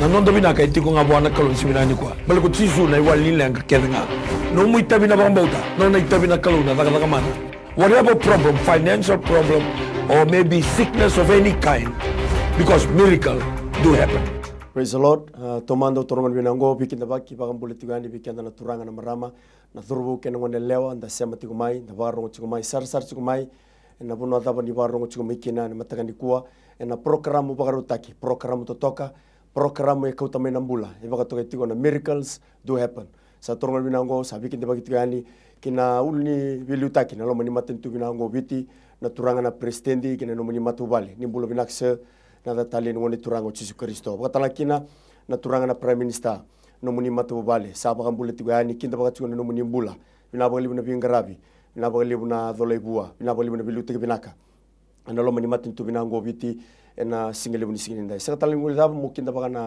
na nondo bina ka itiko nga bwana kalon siminani kwa bali ko tisu na iwali nila nga kedenga no mu itabi na bamba uta no na itabi na kalon na daga daga mana whatever problem financial problem or maybe sickness of any kind because miracle do happen Praise the Lord. Uh, tomando torongan binango bikin dabaki bagam buleti gani bikin na turanga na marama na thurubu kena ngone lewa nda sema tiko tikumai na barongo tikumai sar sar tikumai na bunu adaba ni barongo tikumai kina na mataka ni kuwa na programu bagaru taki programu totoka program yang kau tamai nambula e waka tiga miracles do happen sa turungan binango sa bikin gitu ani kina ulni biliuta kina lo mani maten tu binango biti na turanga na prestendi kina no mani matu bale ni bulo binakse na datali ngoni turango cisu kristo waka tala kina na turanga na prime minister no mani matu bale sa baka bulo tikani kinta baka tiko no mani bula bina baka libuna bingarabi bina libu na dolai bua bina baka libuna na binaka ana lo mani maten tu binango biti ena singelebuni singinda sega talingu da mukinda bagana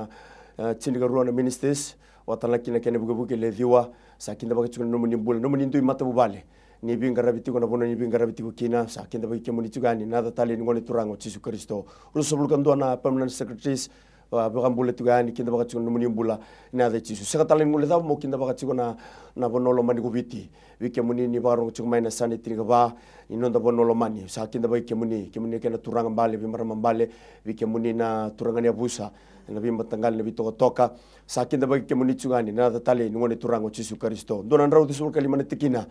tsindiga eh, ruana ministers watana kina kene bugebuke ledhiwa sakinda bagachukuna nomuni mbula nomuni ndui matabubale nibinga rabitigo na bono nibinga rabitigo kina sakinda bagike munitugani nada tali ngone turango tsisu kristo doa na permanent secretaries bakambule tukani kinda bakachigo nomuni mbula inaze chisu sekatala ngule thabu mo kinda bakachigo na na bonolo mani kubiti wike muni ni baro chigo maina sane tiriga ba inonda bonolo mani sa kinda ba ke muni ke muni kena turanga mbale marama mbale wike muni na turanga ni abusa na bimba tangal na bitoko toka sa kinda ba ke muni chugani na tatale ngone turango chisu kristo ndona ndrau tisul kalimana tikina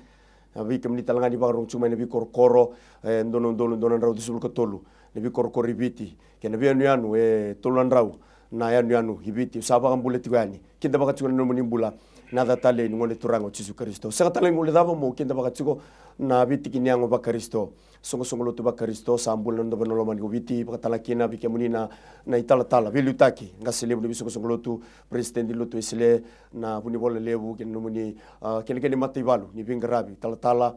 nabi kemni di ba rong cuma nabi kor koro donon ndono ndono ndrau tisul katolu nabi kor koribiti ke nabi anu anu e tolan rau na yanu yanu hibiti sabaga mbule tigani kinda baga tigani no muni mbula na data le ngone turango tisu kristo saka tale ngole dava mo kinda baga tigo na biti kini ango ba kristo songo songo lo tuba kristo sambul ndo bono lo mani biti baga tala kina bike muni na na itala tala velu taki nga sele bulu songo songo lo tu president lo tu isle na buni bole lebu ken no muni ken ah, ken matibalu ni bingrabi tala tala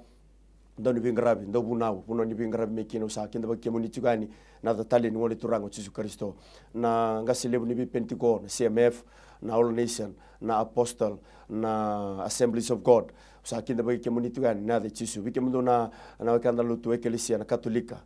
ndoni vingravi ndo vunavu vunoni vingravi mekina usakenda vakemu nitsikani na tataleni ngole turango jesu kristo na ngasilevu ni vipentikon cmf na all nation na apostle na assemblies of god usakinda vakemu nitsikani na the jesu vikemu na na wakanda lutu ekelisia na katolika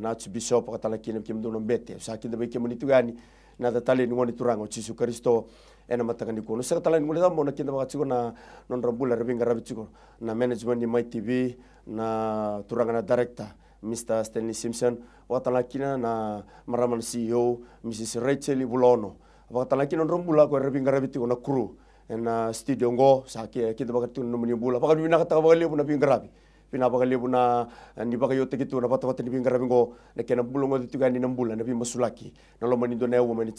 na archbishop katalakina vikemu ndo mbete usakinda vakemu nitsikani na tataleni ngole turango jesu kristo ena matangani kono seka lain ngule tambo na kinda makatsuko na nonrambula rabinga rabitsuko na management ni na tv na turangana director mr stanley simpson wakatalakina na maraman ceo mrs rachel bulono wakatalakina nonrambula ko rabinga rabitiko na crew na studio ngo sake kinda makatsuko nomuni bula wakabina kataka wakalebu na binga rabi pinapakalibu na ni baka yote kitu na pata pata ni na kena bulongo tutu gani na mbula na bimasulaki na lomani ndo na ewa ya mani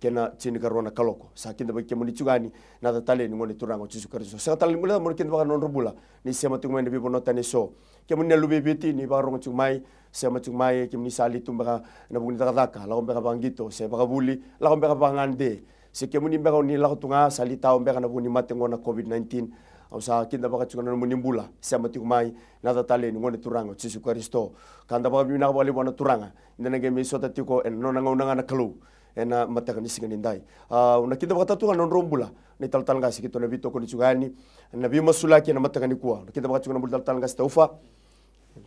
kena tini karona kaloko sa ba kemo ni chugani na tali ni ngone turango chisu kariso sa tali mulai mo kinda ba nonro rubula ni sema tungo ni bibo nota ni so kemo ni lubi biti ni ba rong chugmai sema kemo ni sali tumba na ta kataka la kombe bangito se baka buli la kombe bangande se kemuni mbeka ni la tunga sali ombe ka na bugni matengo ngona covid 19 au sa kinda baka chunga na muni bula sema tumai na tatale ni ngone turango chisu karisto kanda baka bina bali wana turanga ndana gemi sota tiko en nona ngona ngana kalu ena matakanisiga nindai uh, unakida wakati tu anondo mbula ni taltalanga sikito ah, na bito koni chugani na bi masula kina matakani kuwa unakida wakati kuna mbula taltalanga staufa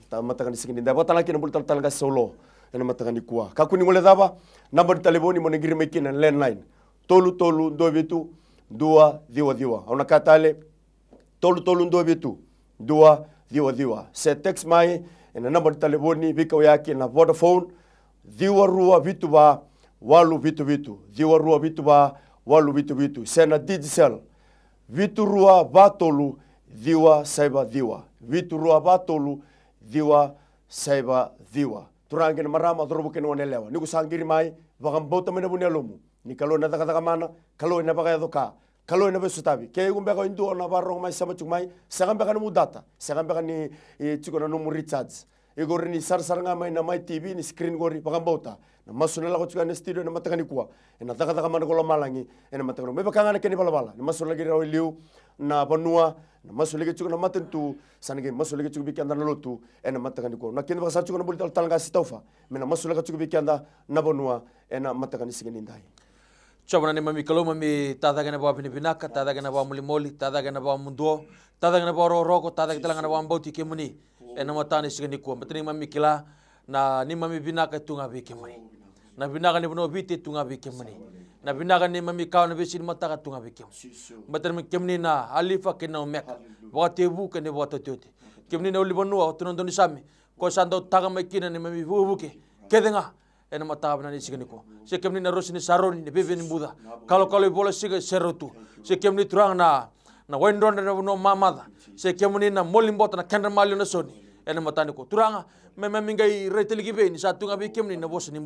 ta matakanisiga nindai wakati kina mbula taltalanga solo ena matakani kuwa kakuni ngole daba namba ni telefoni mona girime kina landline tolu tolu ndo bitu dua diwa diwa unakatale tolu tolu ndo bitu dua diwa diwa se text mai ena namba ni telefoni vikao yake na Vodafone diwa rua vitu ba walu vituvitu diwarua vitu va walu vituvitu sena digital viturua vatolu diwa saiva diwa viturua vatolu diwa saiva diwa turagina marama thorovokeni wanelewa nikusangiri mai vakambota mene vunelomu nikaloi na thakathakamana kaloi na vakayathoka kaloi na vesutavi keikumbeka induona varongo mai samachuku mai sekambeka ni mudata sekambeka ni eh, chikona numu recharge ikori ni sarasaranga mai na mai tv ni screen kori vakambota na masola la go tsukane studio na matakani kwa na taka taka mana kola malangi na matakano me bakanga na keni bala bala na masola ge ro liu na banua na masola ge tsukana matentu sana ge masola ge tsukbi kanda na lotu na matakani kwa na keni basa tsukana boli tal talanga sitaufa me na masola ge tsukbi kanda na banua na matakani sigeni ndai Chabana mami kalau mami tada gana bawa pini pinaka, tada gana bawa muli moli, tada gana bawa munduo, tada gana bawa roroko, tada gana bawa mbauti kemuni, enama tani sigani Betul betini mami kila na ni mami pinaka tunga bi kemuni. na nabinaga ni bono bite tunga mani na nabinaga ni mami kaw na sin mata ga tunga be kem matar mi kemni na alifa ke na mek wate bu ke ne wate tote kemni na ulibonu wa doni sami ko sando taga me kina ni mami bu bu ke kedenga ena mata bana ni sigani ko se kemni na rosini saroni ni bebe ni buda kalo kalo bola siga serotu se kemni turang na na wendonda na no mamada se kemni na molimbota na kendra malio na soni ena matani ko turanga me me mingai reteligi be ni satunga be kemni na bosini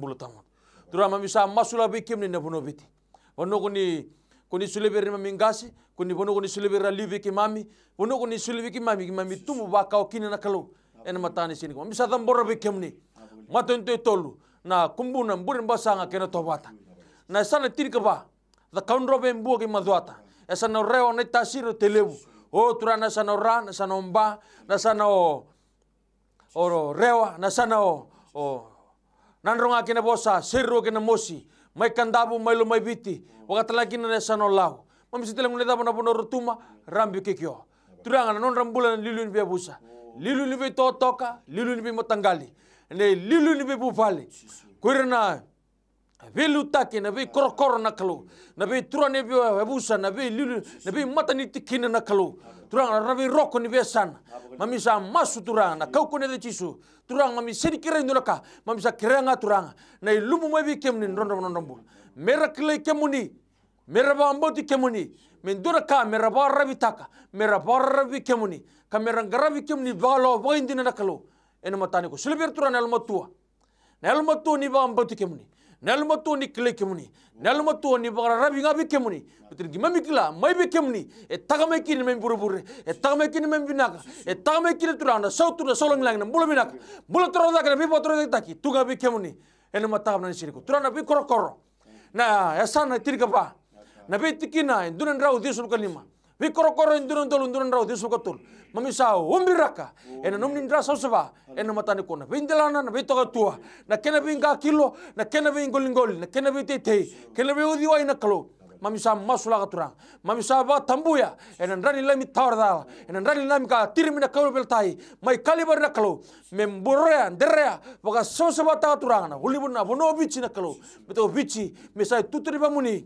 Dura mamisa masula bi kimni ne bono biti. Bono kuni kuni sulibir ma mingasi, kuni bono kuni sulibir alibi ki mami, bono kuni sulibir ki mami ki mami tumu baka okini na kalau. Ena matani sini. Mamisa tambora bi kimni. Matonto tolu. Na kumbuna mburin basanga kena tobata. Na sana tirka ba. Da kaunrobe mbuogi madwata. Esa na reo na tasiro telebu. O na sana ra, na sana na sana o... Oro rewa, na sana o... o nanronga kina bosa serro kina mosi mai kandabu mai lo mai biti wakatala kina na sano lau mamisitela ngune dabu na bono rutuma rambi kikio turanga non rambula na lilu ni busa lilu ni be totoka lilu ni be motangali ne lilu ni be bufali na, Nabi lutaki, nabi korokoro nakalu, nabi turane bi wabusa, nabi lilu, matani mata na nakalu. turang ravi roko ni vesan mami sa masu turang na kau kone de chisu turang mami seri kira indulaka mami sa kira nga turang na ilumu mevi kemuni nrondom nrondombu mera kile kemuni mera ba amboti kemuni mendura ka mera ba ravi taka mera ravi kemuni ka mera ngaravi kemuni balo ba nakalo ena matani ko silver turang na elmatua na elmatua ni ba amboti kemuni nelma to ni kile kemuni nelma ni Bara rabi nga bi kemuni gima mi kila mai bi kemuni e tagame ki ni memburu buru e tagame ki ni binaka e tagame ki turana sautu na solong lang na bulu binaka bulu turana kana bi potro taki tuga bi kemuni ene mata na siriku turana bi koro koro na esana tirga ba na bi tikina rau disu kanima vikorokoro indunondolo indunondrao diso katolo mamisa omby raka ena nomini ndra saosava ena matany kona veindalana na veitakatua na kena kilo na kena veingoligoli na kena veiteitei kena veiodiwai kalo mamisa masulaga mamisa ba tambuya ena ndrani lami tawardala ena ndrani lami tirimina kaulu beltai mai kalibar na kalu memburea nderea baka sosaba taga turang na hulibun na vono bichi na kalu beto Vici, mesai tuturi bamuni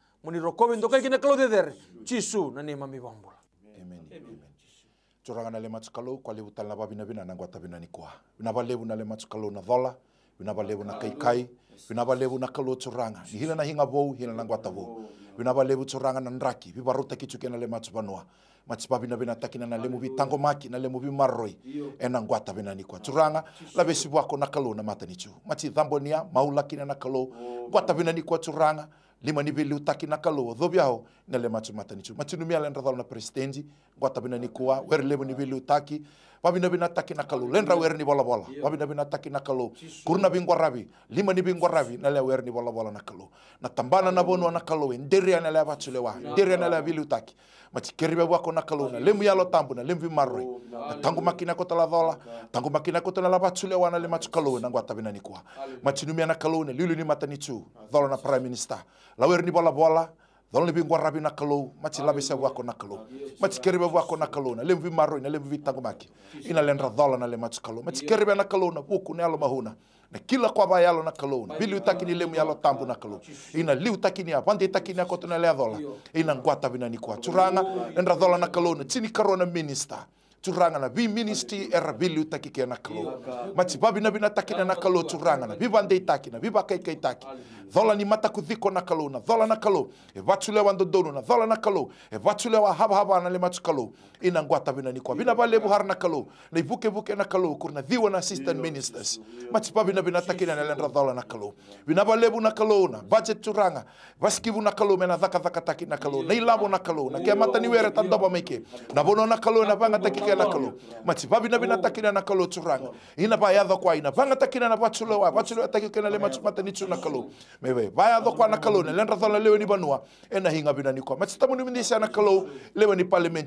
munirokove ndoka kina kalodethere chisu na neema mivombula coranga na le matukalo kwa levu tala na vavinavina na ngwata vina nikua vina valevu na le matukalo na dhola vina valevu na kaikai vina valevu na kalo coranga ni hila na hinga vou hila na ngwata vou vina valevu coranga na ndraki vivaruta kitu kena le matsuvanoa matsipa vina bina takina na lemu tango maki na lemu vimarroi ena ngwata vina nikua curanga la vesi vuako na kalo na matanicu matsi dhambonia maulakina na kalo ngwata vina nikua curanga lima nive liu taki na kalo dhobi aho na matu matanichu. Matinu mia le na presidenti, guata tabina nikuwa, were lema nive taki, wabi nabi na taki na kalu len ra wer ni bola bola wabi nabi na taki na kalu kurna bi ngwarabi lima ni bi ngwarabi na le wer ni bola bola na kalu na tambana na bonu na kalu nderi ana le batule wa nderi ana le bilu taki mati keribe wa na kalu na lemu yalo tambu na lemu marre oh, na tangu makina kota la dola tangu makina kota la batule wa na le matu na ngwa tabina ni kwa mati numia na kalu na lulu ni mata ni tu dola na prime minister la wer ni bola bola dolo ni bingwa rabi nakalo mati labisa wako nakalo mati keriba wako nakalo na lemvi maro na lemvi vitango maki ina lenda dola na lemati kalo mati keribe nakalo na buku ne alo mahuna na kila kwa ba yalo nakalo na bili utakini lemu yalo tambu nakalo ina li taki ni takini na le dola ina ngwata bina ni kwa churanga lenda dola nakalo na tini karona minister turanga na bi ministry era bili utaki kike na kalo mati babi na bina taki na kalo turanga na bi bande na bi bakai kai taki dhola ni matakudhiko na kalo na dhola na kalo e vatu lewa ndodonu na dhola na kalo e vatu lewa hava hava na le matu kalo ina ngwata vina ni kwa vina vale buhar na kalo na ibuke buke na kalo na diwa na assistant ministers matipa vina vina takina na lenda dhola na kalo vina vale bu na kalo na budget turanga vaskivu na kalo mena dhaka dhaka taki na kalo na ilabo na kalo na kia mata niwere tandoba meike na bono na kalo na vanga takike na kalo matipa vina vina takina na kalo turanga ina ba yadha kwa ina vanga takina na vatu lewa vatu lewa takike na le matu mata nitu na kalo mewe vai adhokoa na kalou na le rathala lewe ni vanua e na hinga bina ni koa ma tsitamu ni na kalou lewe ni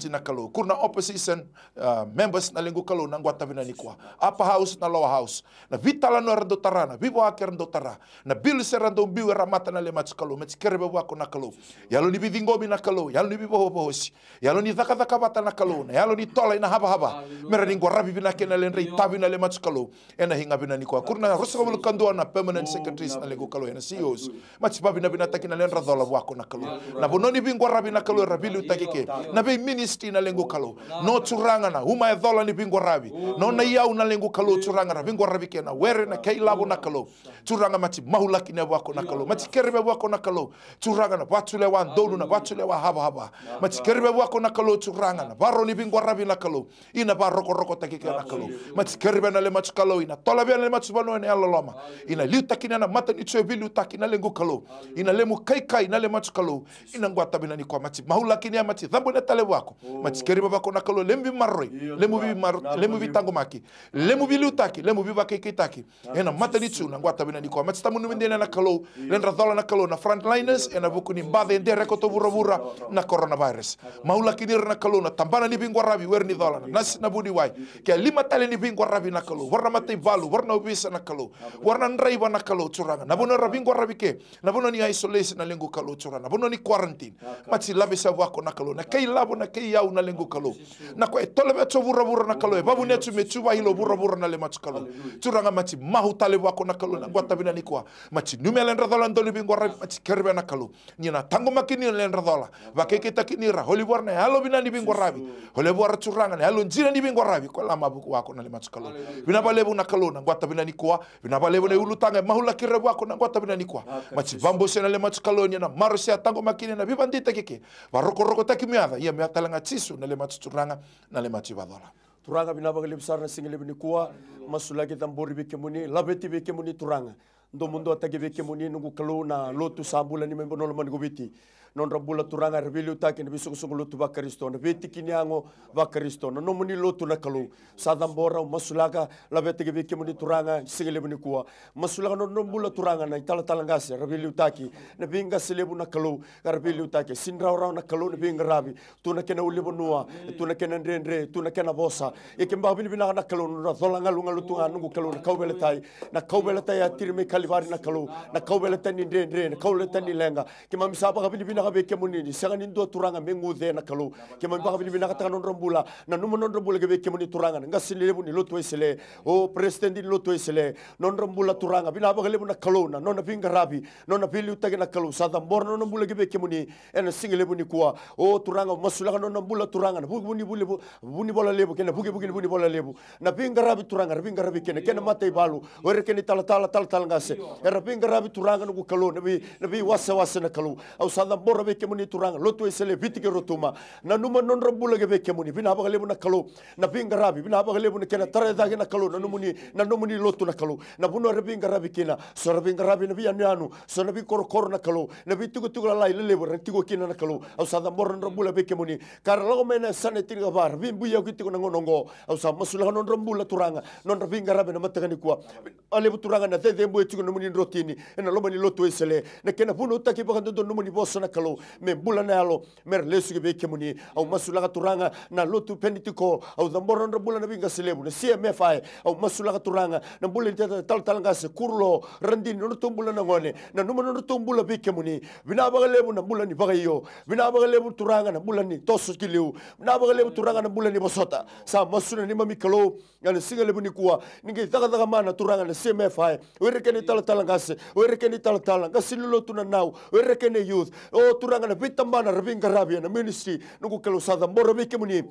na kalou kurna opposition uh, members na lengo kalou na ngwata vina ni upper house na lower house na vitala no rando tara na vivo ake rando tara na bill se rando mbiu ramata na le matsi kalou matsi kerebe wako na kalou yalo ni bivingomi na kalou yalo ni bivo hohosi yalo ni dhaka dhaka bata na kalou na yalo ni tola ina haba haba mera ni ngwaravi vina kena le rei tavi na le matsi kalou e na hinga bina ni koa kuru na kandua na permanent oh, secretaries na lengo kalou e na yozu na bina bina takina len radhola wako na kalu na bono ni bingwa rabi na kalu rabili utakike na be ministry na lengo kalu no tsuranga na huma ya dhola ni bingwa rabi no na yau na lengo kalu tsuranga na bingwa rabi na were na kei labo na kalu tsuranga mati mahula kina wako na kalu mati kerbe wako na kalu tsuranga na batule lewa ndolu na batule lewa haba haba mati kerbe wako na kalu tsuranga na baro ni bingwa rabi na kalu ina ba roko roko takike na kalu mati kerbe na le mati matsukalu ina tola bia na le mati matsubano ina loloma ina liu takina na mata ni tsuebili utakike mahulaki na lengu kalou ina lemu kaikai na le matu kalou ina ngwata bina ni kwa mati mahulaki ni amati dhambo na tale wako oh. mati kerima bako na lembi marroi lemu bi mar lemu bi maki lemu bi lutaki lemu bi bakai kitaki ena mata ni tuna ngwata bina ni kwa mati tamu numende na kalou len radola na kalou na frontliners ena buku ni mbadhe ndere koto vura vura na coronavirus mahulaki ni na kalou na tambana ni bingwa rabi wer ni dola nas na budi wai ke lima tale ni bingwa rabi na kalou warna mate balu warna ubisa na kalou warna ndraiba na kalou turanga na bona rabingwa wara bike na bono ni isolation na lengo kalo chora na bono ni quarantine mati lave sa wako na kalo na kei labo na kei yau na lengo kalo na ko etole beto betso bura na kalo e babu netu tsume tsuba hilo bura bura na le matsi kalo tsuranga mati mahu tale wako na kalo na gwata bina ni kwa matsi nume len radola ndoli bingo ra mati kerbe na kalo ni na tango makini len radola ba ke ke takini ra holi borna halo bina ni bingo rabi hole bora tsuranga ne halo njina ni bingo rabi kwa la mabu wako na le matsi kalo bina balebu na kalo na gwata bina ni kwa bina balebu ne ulutanga mahula kirebe wako na gwata bina Ah, mali kua ma tsi vambusena le matsukalonia na marosi ya tango makine na vivandita keke varokoroko taki miava ia miava talanga tsisu na le matsutsuranga na le matsivadhola turanga vinavaka le visarana singele vini kua masulake tambori veke muni laveti veke muni turanga ndo mundu atake veke muni nungu kalu na lotu sambula ni membonolomaniko viti non rabula turanga rebili utaki na bisukusuku lutu bakaristo na betikini ango bakaristo na nomuni lotu na kalu sadambora masulaka labetege bikimuni turanga sigelebuni kuwa masulaga non rabula turanga na itala talangase rebili utaki na binga selebu na kalu rebili utaki sindra ora na kalu na binga rabi tuna kena ulibu nua tuna kena ndrendre tuna kena bosa ikemba bini bina na kalu na dolanga kalu na kaubeletai na kaubeletai atirme ya kalivari na kalu na kaubeletai ni ndrendre na kaubeletai ni lenga kemamisa baka bini bina be ke monini sangani ndo turanga mengu de na kalu ke man baga bini non rombula na numo non rombula ke be turanga nga silile buni lotu esele o president din lotu esele non rombula turanga bina baga le kalu na non pinga rabi non na pili utage na kalu sa dambor non rombula ke be en singile buni kuwa o turanga masula non rombula turanga na bugi buni buli buni bola lebu ke na bugi buni bola lebu na pinga rabi turanga pinga rabi ke na ke balu o re tala tala tala tala ngase era pinga rabi turanga no kalu na bi na bi wasa wasa na kalu au sa dambor rabe kemuni turang lotu esele bitike rotuma na numa non rabula gebe kemuni bina haba galebu na kalu na binga rabi bina haba galebu na kena tara dage na kalu na numuni na numuni lotu na kalu na bunu rabi binga rabi kena so rabi binga rabi na bianu anu so na bi kor kor na kalu na bi tugu tugu lai lelebu na tigo kena na kalu au sa da moran rabula be kemuni kar lago mena sane tinga bar bin buya kitigo na ngonongo au sa masulaha non rabula turanga non rabi binga rabi na matagani kuwa alebu turanga na tete mbo etigo numuni rotini na lomani lotu esele na kena taki utaki bakando numuni bosa na kalu yalo me bulana yalo mer lesu be kemuni au masulaga turanga na lotu penitiko au damboran ro bulana binga selebu ne CMFI au masulaga turanga na bulen tal talanga se kurlo randini no tumbula na ngone na numana no tumbula be kemuni bina bagalebu na bulani bagayo bina bagalebu turanga na bulani tosu kiliu bina bagalebu turanga na bulani bosota sa masuna ni mamikalo ngana singalebu ni kuwa ningi daga daga mana turanga na CMFI werekeni tal talanga se werekeni tal talanga sililo tunanau werekeni youth o o turanga na pitamba na rabinga rabia na ministry nuku kelo sadam bora bike muni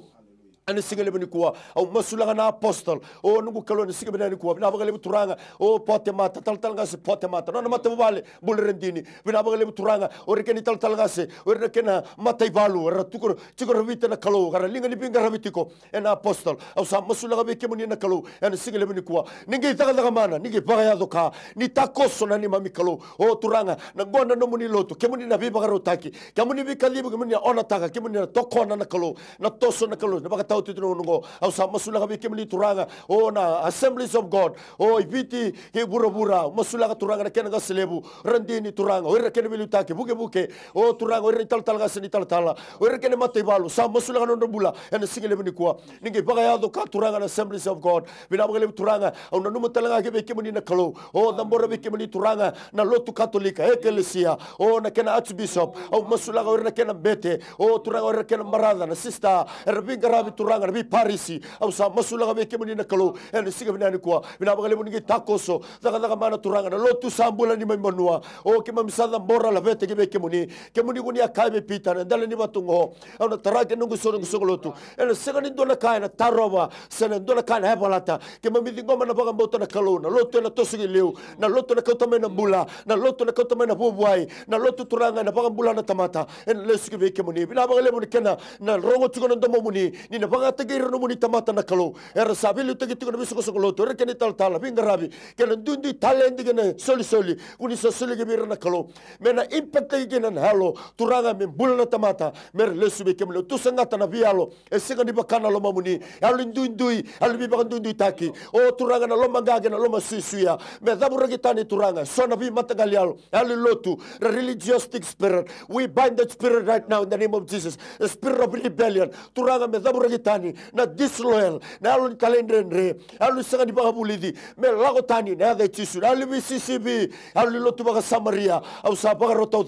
ane singa lebe nikuwa, ao masulanga na apostol, o nungu kalua ane singa bina nikuwa, bina abaga lebe turanga, o pote mata, tal tal ngase pote mata, nana mata vale bule rendini, bina ele lebe turanga, o rekeni tal tal ngase, o rekena mata ivalu, rara tukuru, tukuru rabite na kalau, gara linga ni binga rabitiko, na apostol, au sa masulanga beke muni na kalau, ane singa lebe ninguém tá itaga daga mana, ninge baga yado ka, ni takoso na minha mami kalau, o turanga, na guanda no muni lotu, kemuni na biba garo taki, kemuni bika libu, kemuni na onataka, kemuni na tokona na kalau, na toso na kalau, na baga tau te tunu nungo au sa masula ka mili turanga o na assemblies of god o ibiti ke bura bura masula ka turanga na ken ga selebu randini turanga o ira bilu mili utake buke buke o turanga o re tal tala ga ni tal tala o ira kena mate balu sa masula ka nondo bula ena lebe ni kwa ninge baga ya do ka turanga na assemblies of god bila lebe turanga au na numu talanga ke vike mili na kalo o dambora vike mili turanga na lotu katolika eklesia o na kena archbishop au masula ka o ira kena bete o turanga o ira kena marada na sister erbinga rabi turanga bi parisi ausa masula ga beke muni nakalo en siga kwa bina bagale muni takoso daga daga mana turanga na lotu sambula ni mambanua o ke mamsada mbora la vete ke beke muni ke muni akabe pita na ndale ni batungo ona tarake nungu so nungu so lotu en siga ni ndona kaina taroba sene ndona kaina hebalata ke ngoma na baga mbota na kalona lotu na tosugi leu na lotu na kauta mena mbula na lotu na kauta mena bubuai na lotu turanga na baga mbula na tamata en lesu ke beke muni bina bagale kena na rongo tuko na ndomo muni ni na vaqaatagayran umuni tamaatana kalow erasaabili tagitigona misugosogo torenkeni taltala vingaravi kena dundu talendigena soli soli kuni sosoliga virana kalow mena impactagigenan halo turanga men bulana tamata mera lesuve kemlo tusangatana vialo esigani vakana loma muni alu ndundui alu vivaka ndundui taki o turanga na loma gagena loma suisuia me davuragitani turanga sona vi matagalialo alu lotu the religiostic spirit we bind that spirit right now in the name of Jesus the spirit of rebellion turanga me davuragitani tani na disloel na alo ni kalendrendre alo ni sagani bakabulidi me lago tani na yada tisu na alibi sisibi alo ni lotu baka samaria au sa baka rota o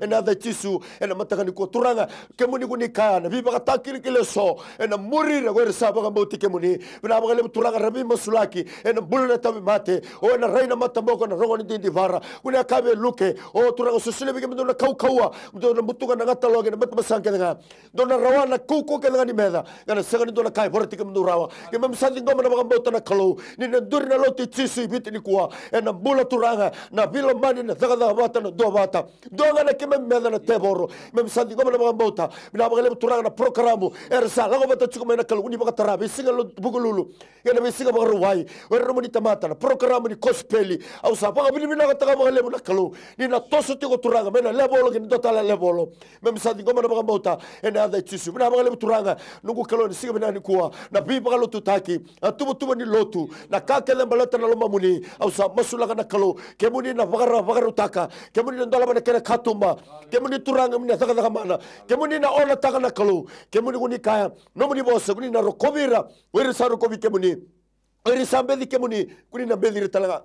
e na yada tisu e na matakani ko turanga kemuni kuni kaya na bibaka takili kile so e na murira kwa irisa baka mauti kemuni vina baka lebu turanga rabi masulaki e na bulana tabi mate o e na reina matamoko na rongo ni dindi vara kuna kabe luke o turanga susile bika mdona kaukaua mdona mutuka na ngata loge na matamasanke nga dona rawana kuku ke nga ni meda nga nasaganidona kai horatika mnurawa nga mamsadingoma na makamboto na kalau ni na duri na loti tsisi biti ni kuwa e na bula turanga na vila mani na thakadhaka vata na dua vata dua nga na kima mmedha na teboro mamsadingoma na makambota mina makalema turanga na programu e rasa lago vata tsiko mena kalau uni makatarabi singa lo bukululu nga na misinga makaruwai wera rumuni tamata na programu ni kospeli au sa pakabinimina kataka makalema na kalau ni na tosu tiko turanga mena lebolo kini dotala lebolo mamsadingoma na makambota e na adha tsisi mina makalema turanga Mungu keloni singa binani kuwa na bibra lotu taki atubu tubu ni lotu na ka kele mbalata na loma muni au sa masulaga na kalo kemuni na vagara vagara utaka ke muni na ndola bana kele katumba ke muni turanga muni thaka thaka mana kemuni na ona taka na kalo kemuni muni kuni kaya nomuni muni bosa kuni na rokobira wiri sa rokovi kemuni muni wiri sa mbedi kemuni muni kuni na mbedi ritalaga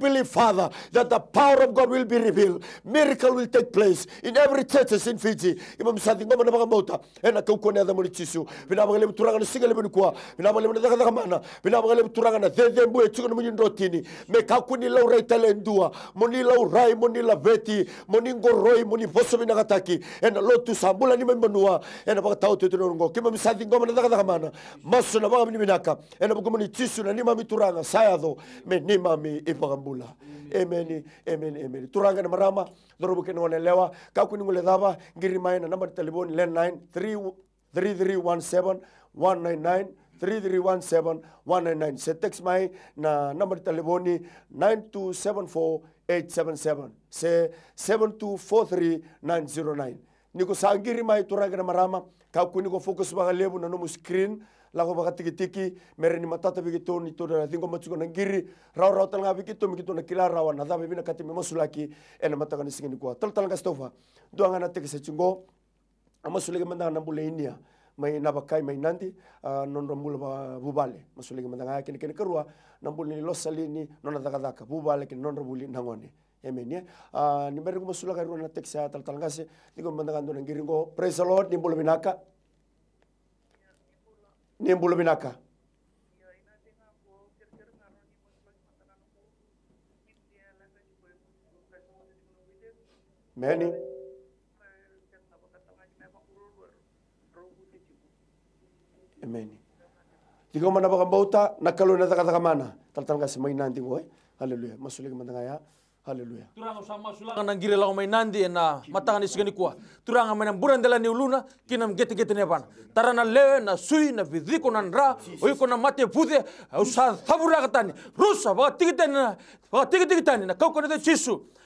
believe, Father, that the power of God will be revealed. Miracle will take place in every church in Fiji. Imam sadi ngoma na bagamota. Ena kau kone ada murichisu. Bina bagale buturanga na singa lebe nukua. Bina bagale buturanga na kamana. Bina bagale buturanga na zeze mbuye chikon mwenye ndotini. Meka kuni lau reitale ndua. Moni lau rai, moni la veti. Moni ngoroi, moni voso bina kataki. Ena lotu sambula ni membanua. Ena bagatau tutu nongo. Kima misadi ngoma na daga kamana. Masu na bagami minaka. Ena bagamuni chisu na nima mituranga. Sayado. Me nima mi ipagambu. bula amen amen amen turanga na marama dorobu ke nonelewa ka kuni ngule daba ngiri maina namba telefoni len 9 3 3317 199 3317 199 se text mai na namba telefoni 9274 877 se 7243909 niko sa sangiri mai turanga na marama ka kuni ko focus ba na nomu screen lago tiki tikitiki mereni matata bigi to ni to dingo matsuko na giri rau rau talanga bigi to miki to na kila rawa na dhabe bina kati mema sulaki ena mataka ni singini kuwa tal talanga stofa duanga na teke sechingo ama sulaki manda bule inia mai nabakai mai nandi non nonro ba bubale masulege manda ngaya kene kene karua nambule ni losali eh? ni nona daka daka bubale kene nonro buli nangone Amen. Ah ni lagi ruangan teks ya tal talangase ni ko mandanga ndo ngiringo praise the lord ni binaka ni minaka. bolo bɛna kan mɛni mɛni mana baga bauta nakalo na taga taga mana tal tal kasi mainan tingo eh haleluya Haleluya. Turanga sama sulang nang gira lau mainandi na matanga ni sigani kwa. Turanga mainam buran dela uluna kinam gete gete ne bana. Tarana le na sui na vidiko na ndra oiko na mate pude usa thabura katani. Rusa ba tigitani na ba tigitani na kau de sisu.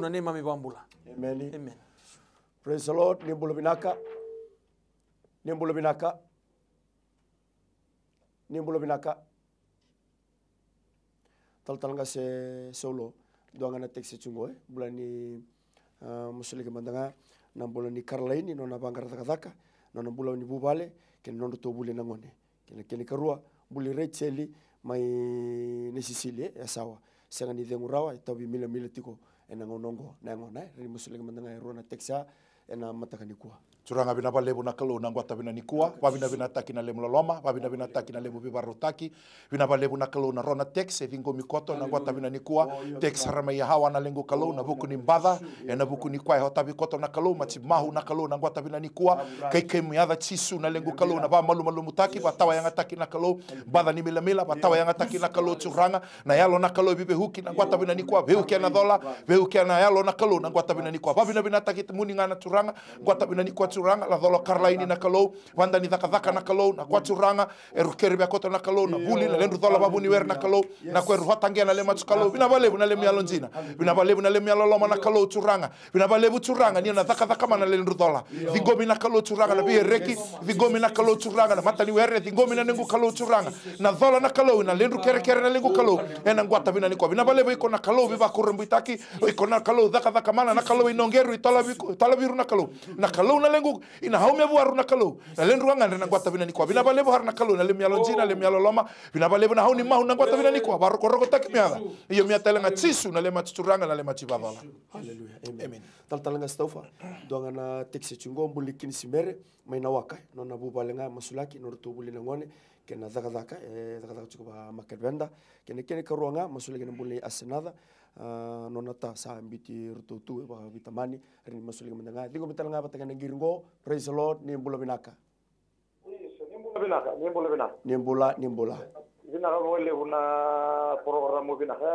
na neema mibambula amen amen praise the lord nimbulo binaka nimbulo binaka nimbulo binaka nga se solo nga na se chungo eh bulani uh, ah, Musulik mandanga na bulan ni karlaini Nona na bangar takataka Nona na ni bubale ken nondo to bule nangone. ngone kini karua bule recheli mai nesisili eh, ya sawa senga ni dengurawa tabi mila mila tiko Enang ngonongo na yango na ri musulungu mandanga ro teksa ena matakani kuwa curanga vina ba lebu na kalu na ngwata vina nikua ba vina bina taki na lemu loloma ba vina bina taki na lemu bibaru taki bina ba lebu na kalu na rona tex e vingo mikoto na ngwata vina nikua tex harama ya hawa na lengu kalu na buku ni mbadha e na buku ni kwa e hota bikoto na kalu machi mahu na kalu na ngwata vina nikua kai kai miadha chisu na lengu kalu na ba malu malu mutaki ba tawa yanga taki na kalu badha ni mila mila ba tawa yanga taki na kalu curanga na yalo na kalu bibe huki na ngwata vina nikua beuke na dola beuke na yalo na kalu na ngwata vina nikua ba vina bina taki muni ngana curanga ngwata vina nikua tūranga, la dhola karlaini na kalou, wanda ni dhaka dhaka na kalou, na kwa tūranga, e kota na kalou, na buli, na lendu dhola babu ni na kalou, na kweru hotangia na lema tukalou, vina valevu na lemi alonjina, vina valevu na lemi aloloma na kalou tūranga, vina valevu tūranga, ni na dhaka dhaka mana lendu dhola, vigomi na kalou tūranga, na bihe reki, vigomi na kalou tūranga, na matani ni were, vigomi na nengu kalou tūranga, na dhola na kalou, na lendu kere kere na lengu kalou, ena na ngwata vina nikuwa, vina valevu iko na kalou, viva kurembu itaki, iko na kalou, dhaka dhaka mana, na kalou inongeru, itala viru na kalou, na kalou na lengu lengu ina haumevu haruna kalo na lenru wanga na ngwata vina nikwa vina balevu haruna kalo na lemyalo jina lemyalo loma vina balevu na hauni mahu na ngwata vina nikwa koroko taki takmiaga iyo mia talenga chisu na lema tuturanga na lema chivavala haleluya amen tal talanga staufa doanga na teksi mbuli kini simere maina waka no na buba lenga masulaki no rutubuli na ngone kena dhaka dhaka eh, dhaka dhaka chukuba makelbenda kene kene karuanga masulaki na mbuli asenada Ah, nona ta sambi ti rututu ba bita mani rin masuling mendengar tingo bita langa bata kana giringo praise the lord nimbula binaka nimbula binaka nimbula binaka nimbula nimbula binaka eh, mo le una program mo binaka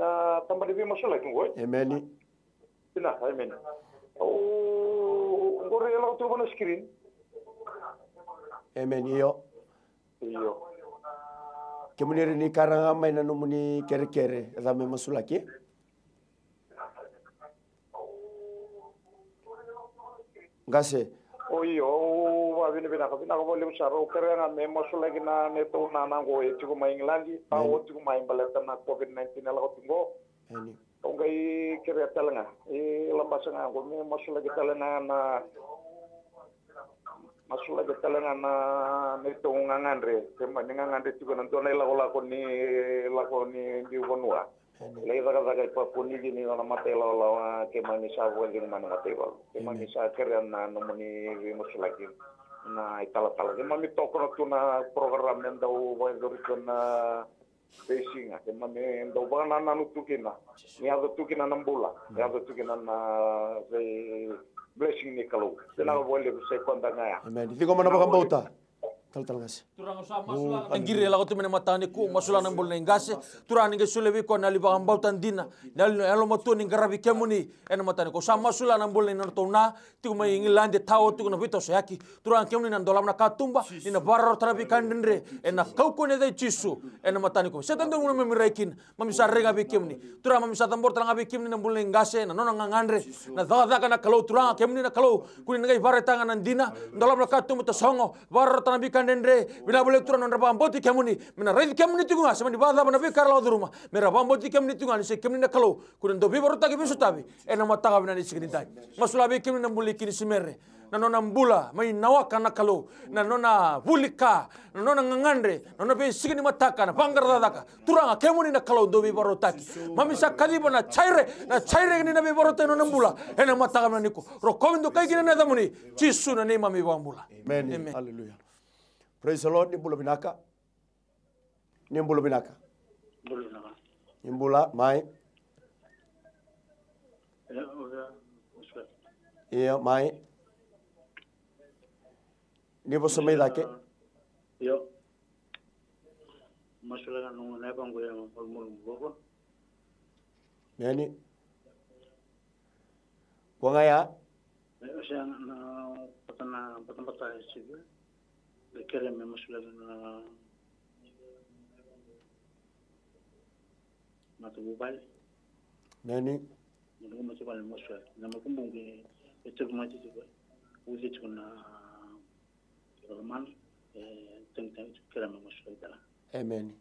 na eh, tamba di masala kingo emeni binaka emeni oh ngore ela tu bona screen emeni yo yo kemunere ni karanga mai na numuni kere kere me masula ke ngase o wa bini bina kabina ko bolim sharo kere na me masula na ne to ya, na na go e tigo mai nglandi pa o tigo mai mbalata na covid 19 ala ko tingo ani ko kere talanga e lamba sanga go me masula gitala na na masula ke talanga na ne tonga ngangandre temba ni ngangandre tiko na tona ila kola ko ni la ko ni di wonua le ida ka ka pa puni di ni na mate la la ke ni sa ko ni mana te ba ke ni sa na no muni vi masula ki na itala tala ke mami na tuna program nem dau ba ko na Pesinga, ke mami ndo ba na na nutukina, ni ada tukina mbula, ni hmm. tukina na ah, blessing ni kalou sela go bole go se konta amen di go mona ba gamba uta taltalgase angirre lagote mene matani ku iya, masula iya. nan bolne ngase tura ninge sulebi ko nali bagam bautan dina nali elo matu ninge rabi kemuni ene matani ko sama sula nan bolne nan tona tiku mai ingi lande tawo tiku na vito sayaki tura kemuni na katumba ina barro tarabi kan ena kau ko ne dai chisu ene matani ko setan dong mami rekin mami sa rega bi kemuni tura mami sa tambor tanga bi kemuni nan bolne ngase na nona na kana kalau tura kemuni na kalau kuni ngai bare tanga dina na katumba to songo barro tarabi kan kandendre mina bule tura non rabam boti kemuni mina raid kemuni tunga sama ni bada mana be karla mera tunga ni se kemuni na kalau kuren dobi baru tak bisu tabi ena mata kabina masula be kemuni na simere na nona mbula mai nawaka Nakalo, Nanona na nona bulika na nona ngangandre na nona be mataka na bangar dadaka turanga kemuni na kalau dobi baru tak mami sa kadibo na chaire na chaire ni na nona mbula ena mata kabina ni ko rokovindo kai kini na damuni chisu na mami amen, amen. hallelujah praise the lord nimbula binaka mbula binaka nimbula mai iyo mai nivo samaydake iyo masalaga nungu nebanguya hormul mbogo nani wangaya patana patambata sivyo الكلمة مثلا مطلوبة ناني مطلوبة تبع المسؤول لما كنت بقول الترجمة تبع وزيت كنا رمان تنتهي كلمة مسؤول تلا آمين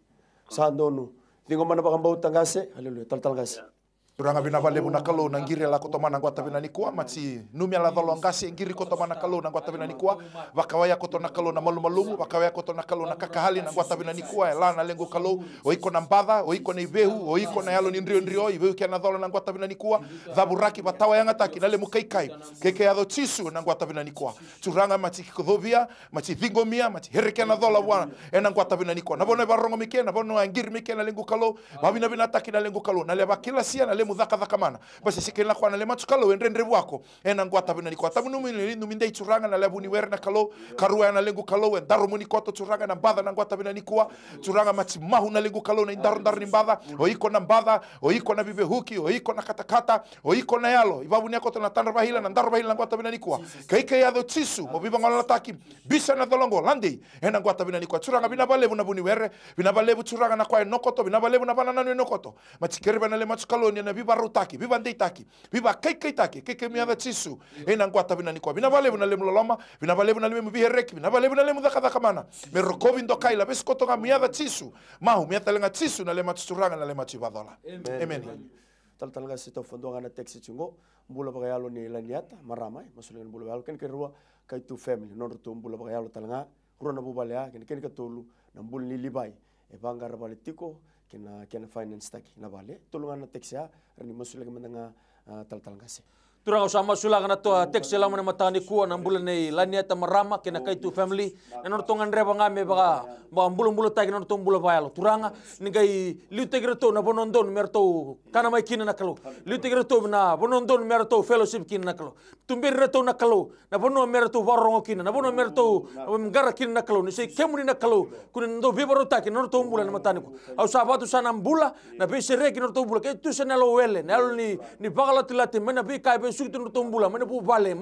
ساندونو Tingo mana pakambau tangase, haleluya, tal tangase. Yeah. duranga vina vale buna kalo na ngiri la kotoma na ngwata vina nikua matsi numia la valo ngasi ngiri kotoma na kalo na ngwata vina nikua wakawaya kotona kalo na malu malu wakawaya kotona kalo na kakahali na ngwata vina nikua la na lengo kalo oiko na mbadha oiko na ibehu oiko na yalo ni ndrio ndrio ibehu kia na dholo na ngwata bina nikua dhaburaki batawa yanga taki nale mukaikai keke yado chisu na ngwata vina nikua turanga matsi kodhovia matsi dhingomia matsi hereke na dhola wana ena ngwata vina nikua na bona barongo mike na bona ngiri mike na lengo kalo babina vina taki na lengo kalo na leba kila sia na muthakathakama basi na lema tukalo sikela khwana le ena wenrendre bwako enangu atabuna tabu numi ni lindu minde churanga na lebu ni wera na kalo karua na lengu kalo we daru muni koto churanga na mbadha nangu atabuna nikuwa mati mahu na lengu kalo na indaru ndaru ni mbadha oiko na mbadha oiko na huki oiko na katakata oiko na yalo ibabu niako to na tanda bahila na ndaru bahila na nangu atabuna nikuwa kaike yado tsisu mobiba ngala taki bisa na dolongo landi ena enangu atabuna nikuwa churanga bina balebu na buni were bina balebu churanga na kwa enokoto bina balebu na bana nanu enokoto matsikere bana le ni na biba rutaki biba ndeitaki biba kaikaitaki keikemiava tsisu einangua ta vinanikua vinavalevu na lemu loloma vinavalevu na lemu vihereki vinavalevu na lemu dhakadhakamana merokovi ndokaila vesikotonga miava tsisu mahu miatalenga tsisu na lema tsutsuranga na lema tsivadhola amen talatalanga sita fondoanga na taxi tsingo mbula yalo ni laniata marama masulenga mbula bagayalo ken kerua kai tu family nonro tu mbula bagayalo talanga runa bubalea ken ken katolu na mbula ni libai evanga rabaletiko kena kena finance taki na bale tulungan na teksia ya. rani musulega mendengar uh, ah, tal-tal turang usama sulanga to tek mata matani kuwa nambula nei lania ta marama kena kaitu family nanor tongan reba nga baga ba mbulu mbulu ta kena tong bayalo turanga ningai liute gira to na bonondon mer to kana mai kina kalo liute na bonondon mer fellowship kina kalo tumbir re to kalo na bono mer to warongo kina na bono mer to ngara kina kalo ni sei kemuni kalo kuni ndo bibaro ta kena nor tong bulu na matani ku au batu sana mbula na be sere kena nor tong bulu kai tu sana lo wele na ni ni bagala tilati mena be kai be sukitin rutum mana pu mana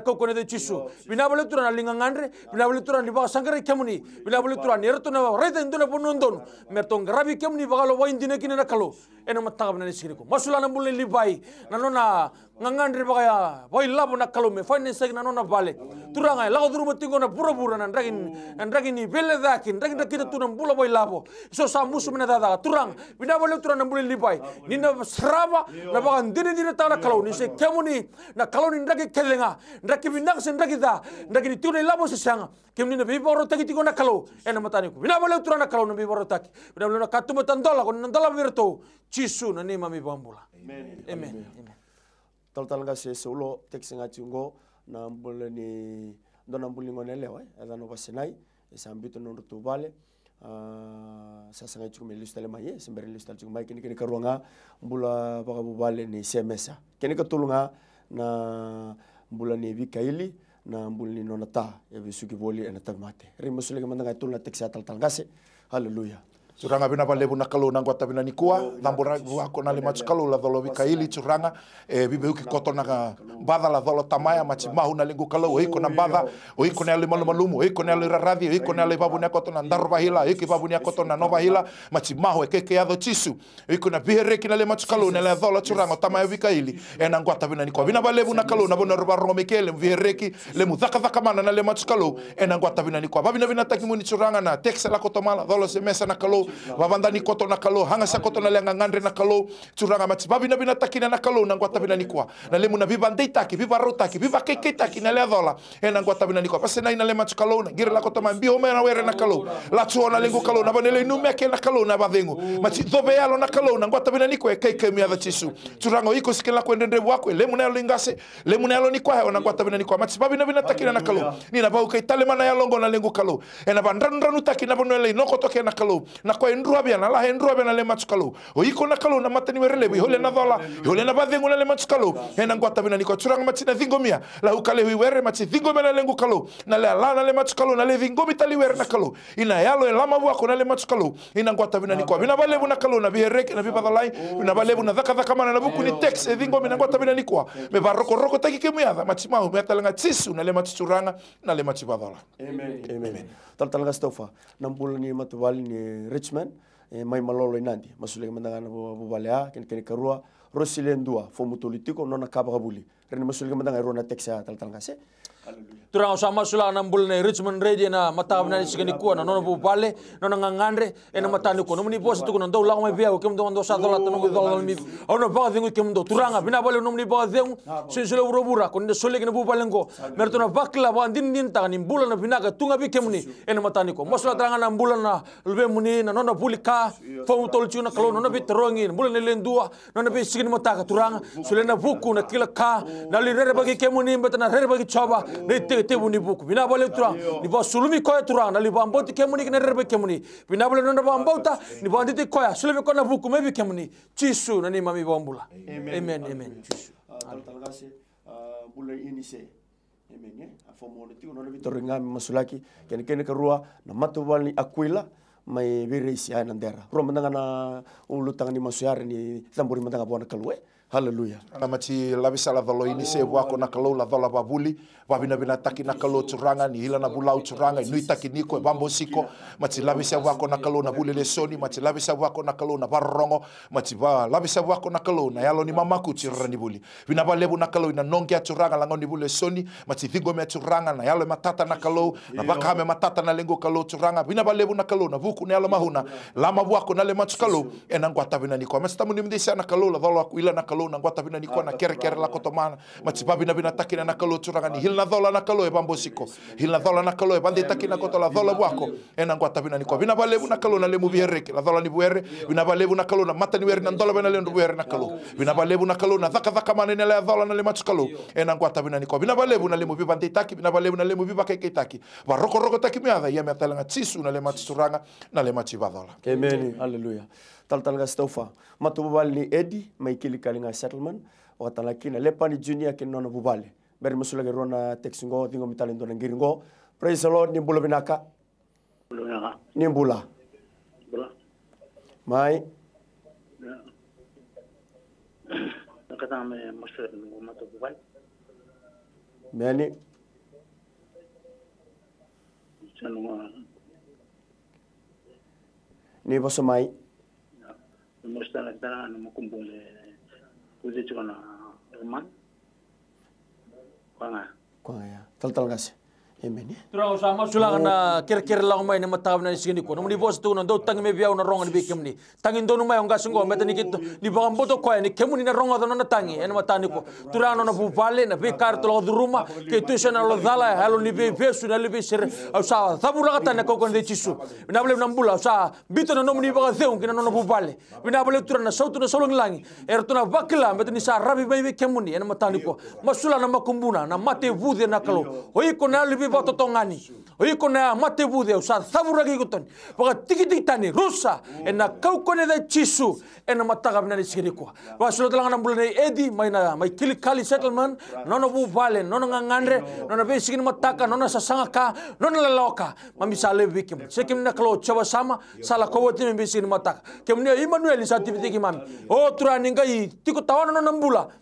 kana chisu bina bina bina grabi riba kaya boy labu kalau me fani segi na nona bale turanga lago turu betingo na pura pura na ndragin dragin ni bela dakin ndragin da kita bula boy labo so sa musu mena dada turang bina boleh turang na bule libai ni na seraba na bagan dini dini tala kalau ni se kemuni na kalau ni ndragi kelenga ndragi bina se ndragi da ndragi ni tunai labo se sanga ni na bibi taki tigo na kalau ena eh, matani ku bina boleh turang na kalau na bibi boro taki bina bole na katuma tandola kon nandola virto chisu na ni mami bambula amen. amen talatalanga solo texinga tsingo na mbole ni ndo na mbulingo nelewa eza eh, no basinai esa eh, mbito no rutubale sasa eh, ngai tsuku melu stale mai sembere lu stale tsuku mai kini kini karuanga mbula baka bubale ni semesa kini katulunga na mbula ni bikaili na mbula ni nonata ebi suki boli enata mate ri musulege mandanga tulna tal talatalanga se haleluya Churanga vina vale buna kalu nangwa vina nikua dambo wako na lima chukalu la dolo vikaili curanga e, bibe uki koto na badha la dholo tamaya machi mahu na lingu kalu hiko na badha hiko na lima lumalumu hiko na lira radhi hiko na libabu ni koto na ndaruba hila hiko babu ni koto na nova hila machi mahu ekeke yado chisu hiko na bihereki na lima chukalu na la dholo churanga, tamaya vika ili, e nangwa vina nikua vina vale buna kalu na buna ruba rongo mekele mbihereki le mudhaka dhaka mana na lima chukalu e nangwa vina nikua babina bina takimuni churanga na teksa la kotomala, dholo semesa na kalu vavanda ni koto na kalo hangasa koto na lenga ngandre na kalo tsuranga matsi vavina vina takina na kalo na ngwata vina nikwa na lemu na viva vivandei taki viva ro taki viva keke taki na le dola e na ngwata vina nikwa pase na ina lema tu kalo na gira la koto mambi home na were na kalo la tsuo na lengo kalo na vanele inume ake na kalo na vavengo mati dhove alo na kalo na ngwata vina nikwa keke keike miadha chisu churanga iko sikela la kuendendre wako lemu na yalo ingase le muna yalo nikwa he na ngwata vina nikwa matsi vavina vina takina na kalo ni na vauka itale mana longo na lengo kalo e na ranu taki na vanele inoko toke na kalo na ko en endrua na la en endrua na le matsukalu o iko na kalo na matani werele bi hole na dola hole na badhengo na le matsukalu ena ngwata bena niko churanga matina zingomia la ukale hui were machi zingomia na lengu kalo na le ala na le matsukalu na le zingomi tali were na kalo ina yalo e lama bua ko na le matsukalu ina ngwata bena niko bina balebu na kalo na bihereke na bi bibadalai na balebu na zaka zaka mana na buku ni tex e zingomi na ngwata bena niko me baroko roko taki kemiada machi mahu metalanga tsisu na le matsuranga na le machibadala amen amen, amen. tal talaga sa taufa nang bulo ni matubal ni Richmond eh, mai malolo inandi na mandangana bubalea ken ken karua rosilendua fomutulitiko nona kababuli rene masuleng mandanga rona teksa tal talaga se Turang sama sula nan bulne Richmond Ready na mata na sigani kuwa na nono pupale nono ngangandre ena mata ni kuno muni posa tu kuno ndo la ngwe bia kem ndo ndo sa dola mi ono pa zingu kem turanga bina bale no muni pa zingu sin sule urobura kun de sule kene pupale ngo merto na bakla ba ndin ndin ta ni na bina ka tunga bi kem ena mata ni ko masula turanga na bula na lube muni na nono bulika fo tol chu na klono no bi trongi bula ne lendua nono bi sikini mata ka turanga sule na buku na kila ka na li rere bagi kemuni ni mbata na rere bagi coba na itegetebe nibuku binabole tura sulumi koya turana libamboti kemuni rebe kemuni binabole nonda bambauta nibanditi koya sulubi kona buku mebi kemuni chisu na mami bambula amen amen jisu bula inise amen ya afomono ah, ti ono lebito ringami masulaki kene kene karua na matubal ni akuila mai birisi ay nandera ro mandanga na ulutanga ni masuyari ni tamburi mandanga bona kalue Hallelujah. Namati lavisa la dhalo ini se wako na kalau la dhala babuli. Wabina bina taki na kalau turanga ni hila na bulau turanga. Nui taki niko e bambo siko. Mati lavisa wako na kalau na bule lesoni. Mati lavisa wako na kalau na barongo. Mati ba lavisa wako na kalau na yalo ni mamaku tirara ni buli. Vina balebu na kalau ina nongi turanga lango ni bule soni. Mati thigo me turanga na yalo matata na kalau. Na baka hame matata na lengo kalau turanga. Vina balebu na kalau na vuku na yalo mahuna. Lama wako na le matu kalau. Enangwa tavina niko. Mati tamu ni mdesa na kalau la dhalo ila na kalo na ngwata bina niko na ah, kere kere la kotomana matsipa bina bina takina na kalo tsura ni hilna dola na kalo e bambosiko hilna dola na kalo e bande takina koto la dhola bwako e na ngwata bina niko bina balebu na kalo na lemu bihereke la dola ni buere bina balebu na kalo na mata ni weri na dola bina lendo buere na kalo bina balebu na kalo na zaka dhaka manene la dola na lema e na ngwata bina niko bina balebu na lemu bibandi taki bina balebu na lemu bibake ke taki ba roko roko taki miadha ya metalanga tsisu na lema tsuranga na lema tsivadhola amen hallelujah gastofa, stofa matububali ni edi maikili kalinga settlement wakatala kina lepani junior kinona bubali musula masulage rona texingo dingo mitale ndona ngiringo praise the lord ni bula binaka ni bula mai nakatame masulage ngoma bosomai la cara, no kumpung le kuje chona man cuál es cuál tal tal gase Amen. Ya. Tro sama sulang na kir-kir lang may na mataw na sini ko. Namuni boss tu do tang me na rongan bikim ni. Tangin do numay onga sungo meta ni ni bangam boto ko ni kemuni na ronga na tangi en eh, mata ko. Turano na bupale na bikar to do ruma ke tu sha na lodala halo ni na libi sir au sa sabura kata na ko kon de chisu. Na bele na sa bito na nomuni baga zeun kina na Bina bele na sautu na solong langi. Er na bakla meta ni sa rabi be be kemuni en eh, mata ko. Masula na makumbuna na mate vude na kalo. ko na libi vatotogani oikone a matevude usa baka gotoni tani rusa ena kaukonedai jisu ena matagavinani sikirikua vasolotalagana bulanai edi maina mai kali settlement nona vuvale nono gaganre nona veisikini mataka nona sasagaka nona lalaoka mami salevikim sekimina kalo chawa sama salakovatime veisikini mataka kemnia imanueli sativitiki mami o turani ngai tiko tawana nono bula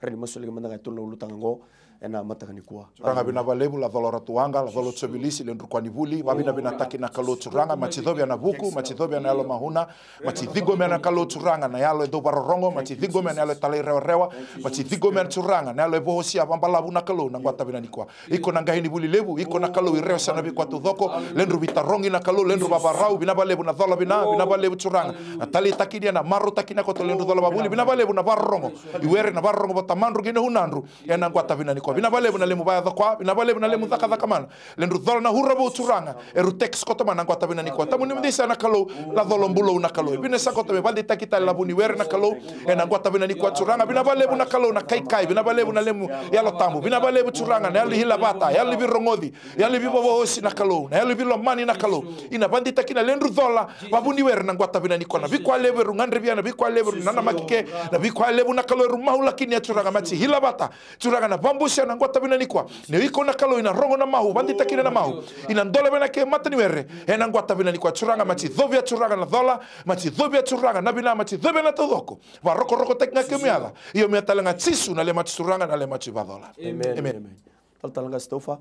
radio masolege mandaka e tongana ulu tanga ngo ena matakani kuwa ranga bina valebu la valora tuanga la valo tsobilisi le ndru kwani vuli wabina bina oh, taki na kalo turanga machidhobi na vuku machidhobi na yalo mahuna machidhigo me na kalo turanga na yalo do barorongo machidhigo me na yalo tale rewa rewa machidhigo me turanga na yalo bohosia vambalavu na kalo na kwata vina nikwa iko na ngahini vuli levu iko na kalo ireo sana bi kwatu oh, dhoko lendru bitarongi na kalo le lendru babarau vina valevu na dhala vina oh, vina valevu turanga na tali takidia na maro takina koto lendru dhala babuli vina valevu na barorongo iwere na barorongo batamandru gine hunandru ena kwata vina nikwa ko bina bale buna lemu baya kwa bina bale buna lemu thaka thaka mana len ru thol na hurra bo turanga eru tex ko to mana ko tabina ni ko tamu ni mdisa na kalo la dolom mbulo e na kalo bina sa ko tabe balde takita la buni wer na kalo ena ko tabina ni ko turanga bina bale buna kalo na kai kai bina bale buna lemu ya lo tamu bina bale bu turanga na li hila bata ya li bi rongodi ya li bi bobo hosi na kalo na li bi lo mani na kalo ina bandi takina len ru thola babuni wer na ko tabina ni ko na bi kwa lebe ru ngandre bia na bi kwa lebe na na makike na bi kwa lebe na kalo e ru mahula kini ya turanga mati hila bata turanga na bambusi cana ngwata bina nikwa ne wiko na kalo ina rongo na mahu bandi takina na mahu ina ndola bena ke mata ni were ena ngwata bina nikwa churanga machi dhovya churanga na dhola machi dhovya churanga na bina machi dhovya na todoko wa roko roko tekna ke miada iyo mia talanga chisu na le machi churanga na le machi badola amen amen tal talanga stofa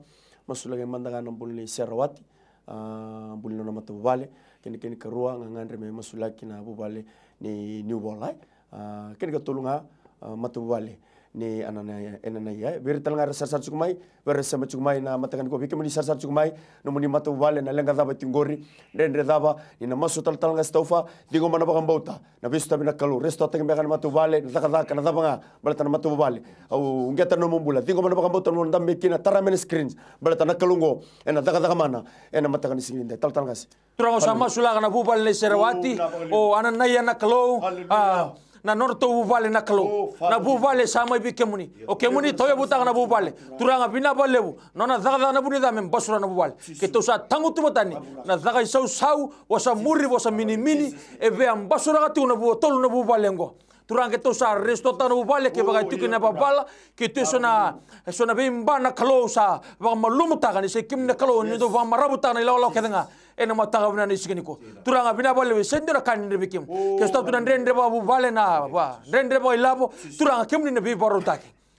masula ke mandaga na bulni serwati ah, bulno na mata vale kene kene karua ngangandre me masula na bubale ni new ball ai ah, kene ka tulunga ah, matu vale ni anana enana ya wir tal ngar sar sar wir sama chukumai na matakan ko bikem ni sar sar no muni matu wale na lenga daba tingori ren re daba ni na masu tal tal stofa digo mana bagam bauta na bisu tabina kalu resto tak megan matu wale na daka daka na daba nga matu wale au ngeta no mumbula digo mana bagam bauta no ndam mekina tara screens balata kalungo ena daka daka mana ena matakan singin tal tal tro sama sulaga na bubal ne serawati o anana ya na kalu na norto bubale na kalo oh, na bubale sama bi kemuni o kemuni toyo butang na bubale turanga bina balebu no na zaga na buni damen basura na bubale ke to sa tangu tu botani ah, na zaga sau sau wasa muri wasa mini mini e be am basura ga tu na bu tolu na bubale ngo turange to sa resto tanu wale ke oh, bagai tuki iya, na babala ke tu sona sona bimba na kalau sa wa malum ta kan se kim na kalo ni do wa marabu ta na ilo lo kedenga ena ma ta bina ni sikini ko turanga bina wale we sendera kan ni bikim oh, ke sta tu na rendre iya. ba wale na ba rendre ba ilabo turanga kim ni na bi baro ta ke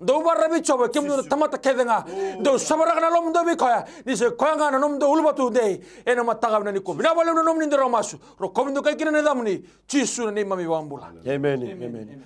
do barra bi chobo kim do tamata kedenga do sabara kana lom do bi koya ni se koya kana nom do ulba tu dei ena mata ga ni ko bina balo nom ni ramasu masu ro ko ndo kai kina ne dam ni chisu ni mami wambula amen amen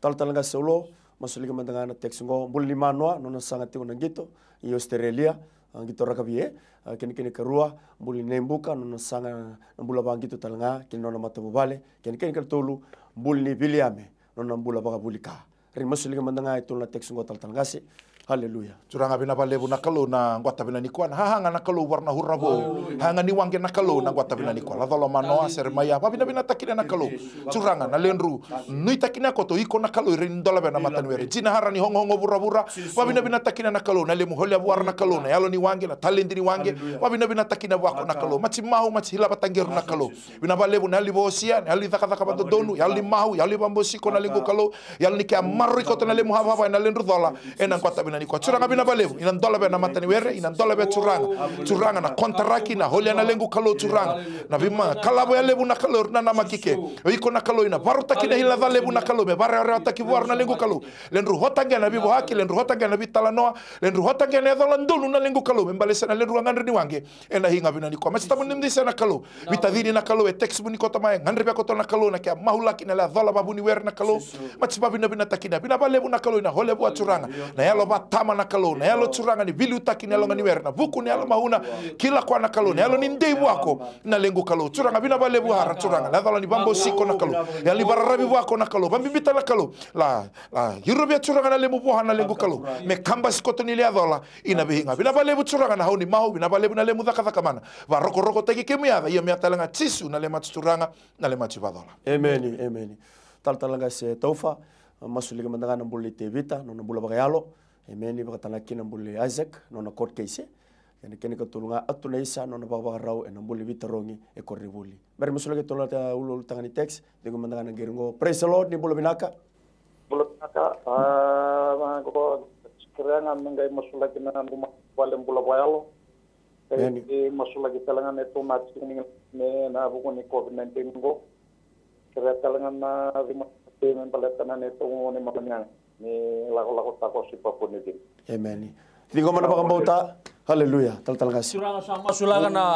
tal tal ga solo masulik mandangana teksingo bulli manwa nona sanga tingo nangito i australia angito rakabie kini kini karua buli nembuka nona sanga bula bangito talanga kini nona matobale kini kini kartolu buli biliame nona bula baga bulika rin masulungan man nga na teksong gotal talangasi Haleluya. Turanga bina bale bu kalu na ngwata bina nikwa ha hanga kalu warna hurabo. Hanga ni wange na kalu na ngwata bina nikwa. La dolo manoa sermaya. Ba bina bina takina kalu Turanga na lenru. Nui takina ko to iko na kalu nakalo rindola bena matanwere. Jina hara ni hongo hongo bura bura. Ba bina bina takina kalu na le muholia warna kalu na yalo ni wange na talendi ni wange. Ba bina bina takina wako na kalu Machi mahu machi hila na kalu Bina bale bu nali bosia, nali thaka thaka donu yali mahu, yali bambosiko na lengo kalu Yali ni kia marriko tena le muhava hava na lenru dola. Ena ngwata nani kwa churanga bina balevu ina ndola be na matani were ina ndola be churanga churanga na kontaraki na holi na lengu kalo churanga na bima kalabo ya lebu na kalo na namakike wiko na kalo ina varuta kina hila dha lebu na kalo me bare rata kivuaru na lengu kalo lenru hotange na bibo haki lenru hotange na bitala noa lenru hotange na dhola ndulu na lengu kalo mbale sana lenru ngandri ni wange ena hinga bina ni kwa masita munim disa na kalo vitadhiri na kalo e text muni kota mae ngandri bia kota na kalo na kia mahula kina la dhola babuni were na kalo machibabi na bina takina bina balebu na kalo ina holebu churanga na yalo bat tama na kalona yalo churanga ni vili utaki ni alonga ni werna vuku ni alo mahuna kila kwa na kalona yalo ni ndeibu wako na lengu kalo churanga vina bale buhara churanga la dala ni bambo siko na kalo yali bararabi wako na kalo bambi bita na kalo la la yurobia churanga na lemu buhara na lengu kalo me kamba siko ni le adola ina behinga bina bale bu churanga na hauni mahu vina bale na lemu dhaka dhaka mana va roko roko teki kemiada ia mea talanga tisu na lemati churanga na lema chivadola amen amen tal talanga se taufa masulika mandanga na bulite vita no na bulaba emeni bakatana kina bule Isaac nona court case yani kene ka tulunga atuna isa nona baba rau ena bule bitarongi e korri bule bari musula ke tola ta ulul tangani teks de ko mandanga ngeringo praise the lord ni bulu binaka bulu binaka ah, ma ko kiranga mengai e musula kina buma wale bulu bayalo e, e masula talanga ne to mat ni ne na bu ko ni covid 19 go kira talanga na vi ma te itu balatana ne ni lagu-lagu tako si papun itu. Amen. Tinggal mana pakai bauta. Haleluya. Tal-tal kasih. Surah sama sulaga na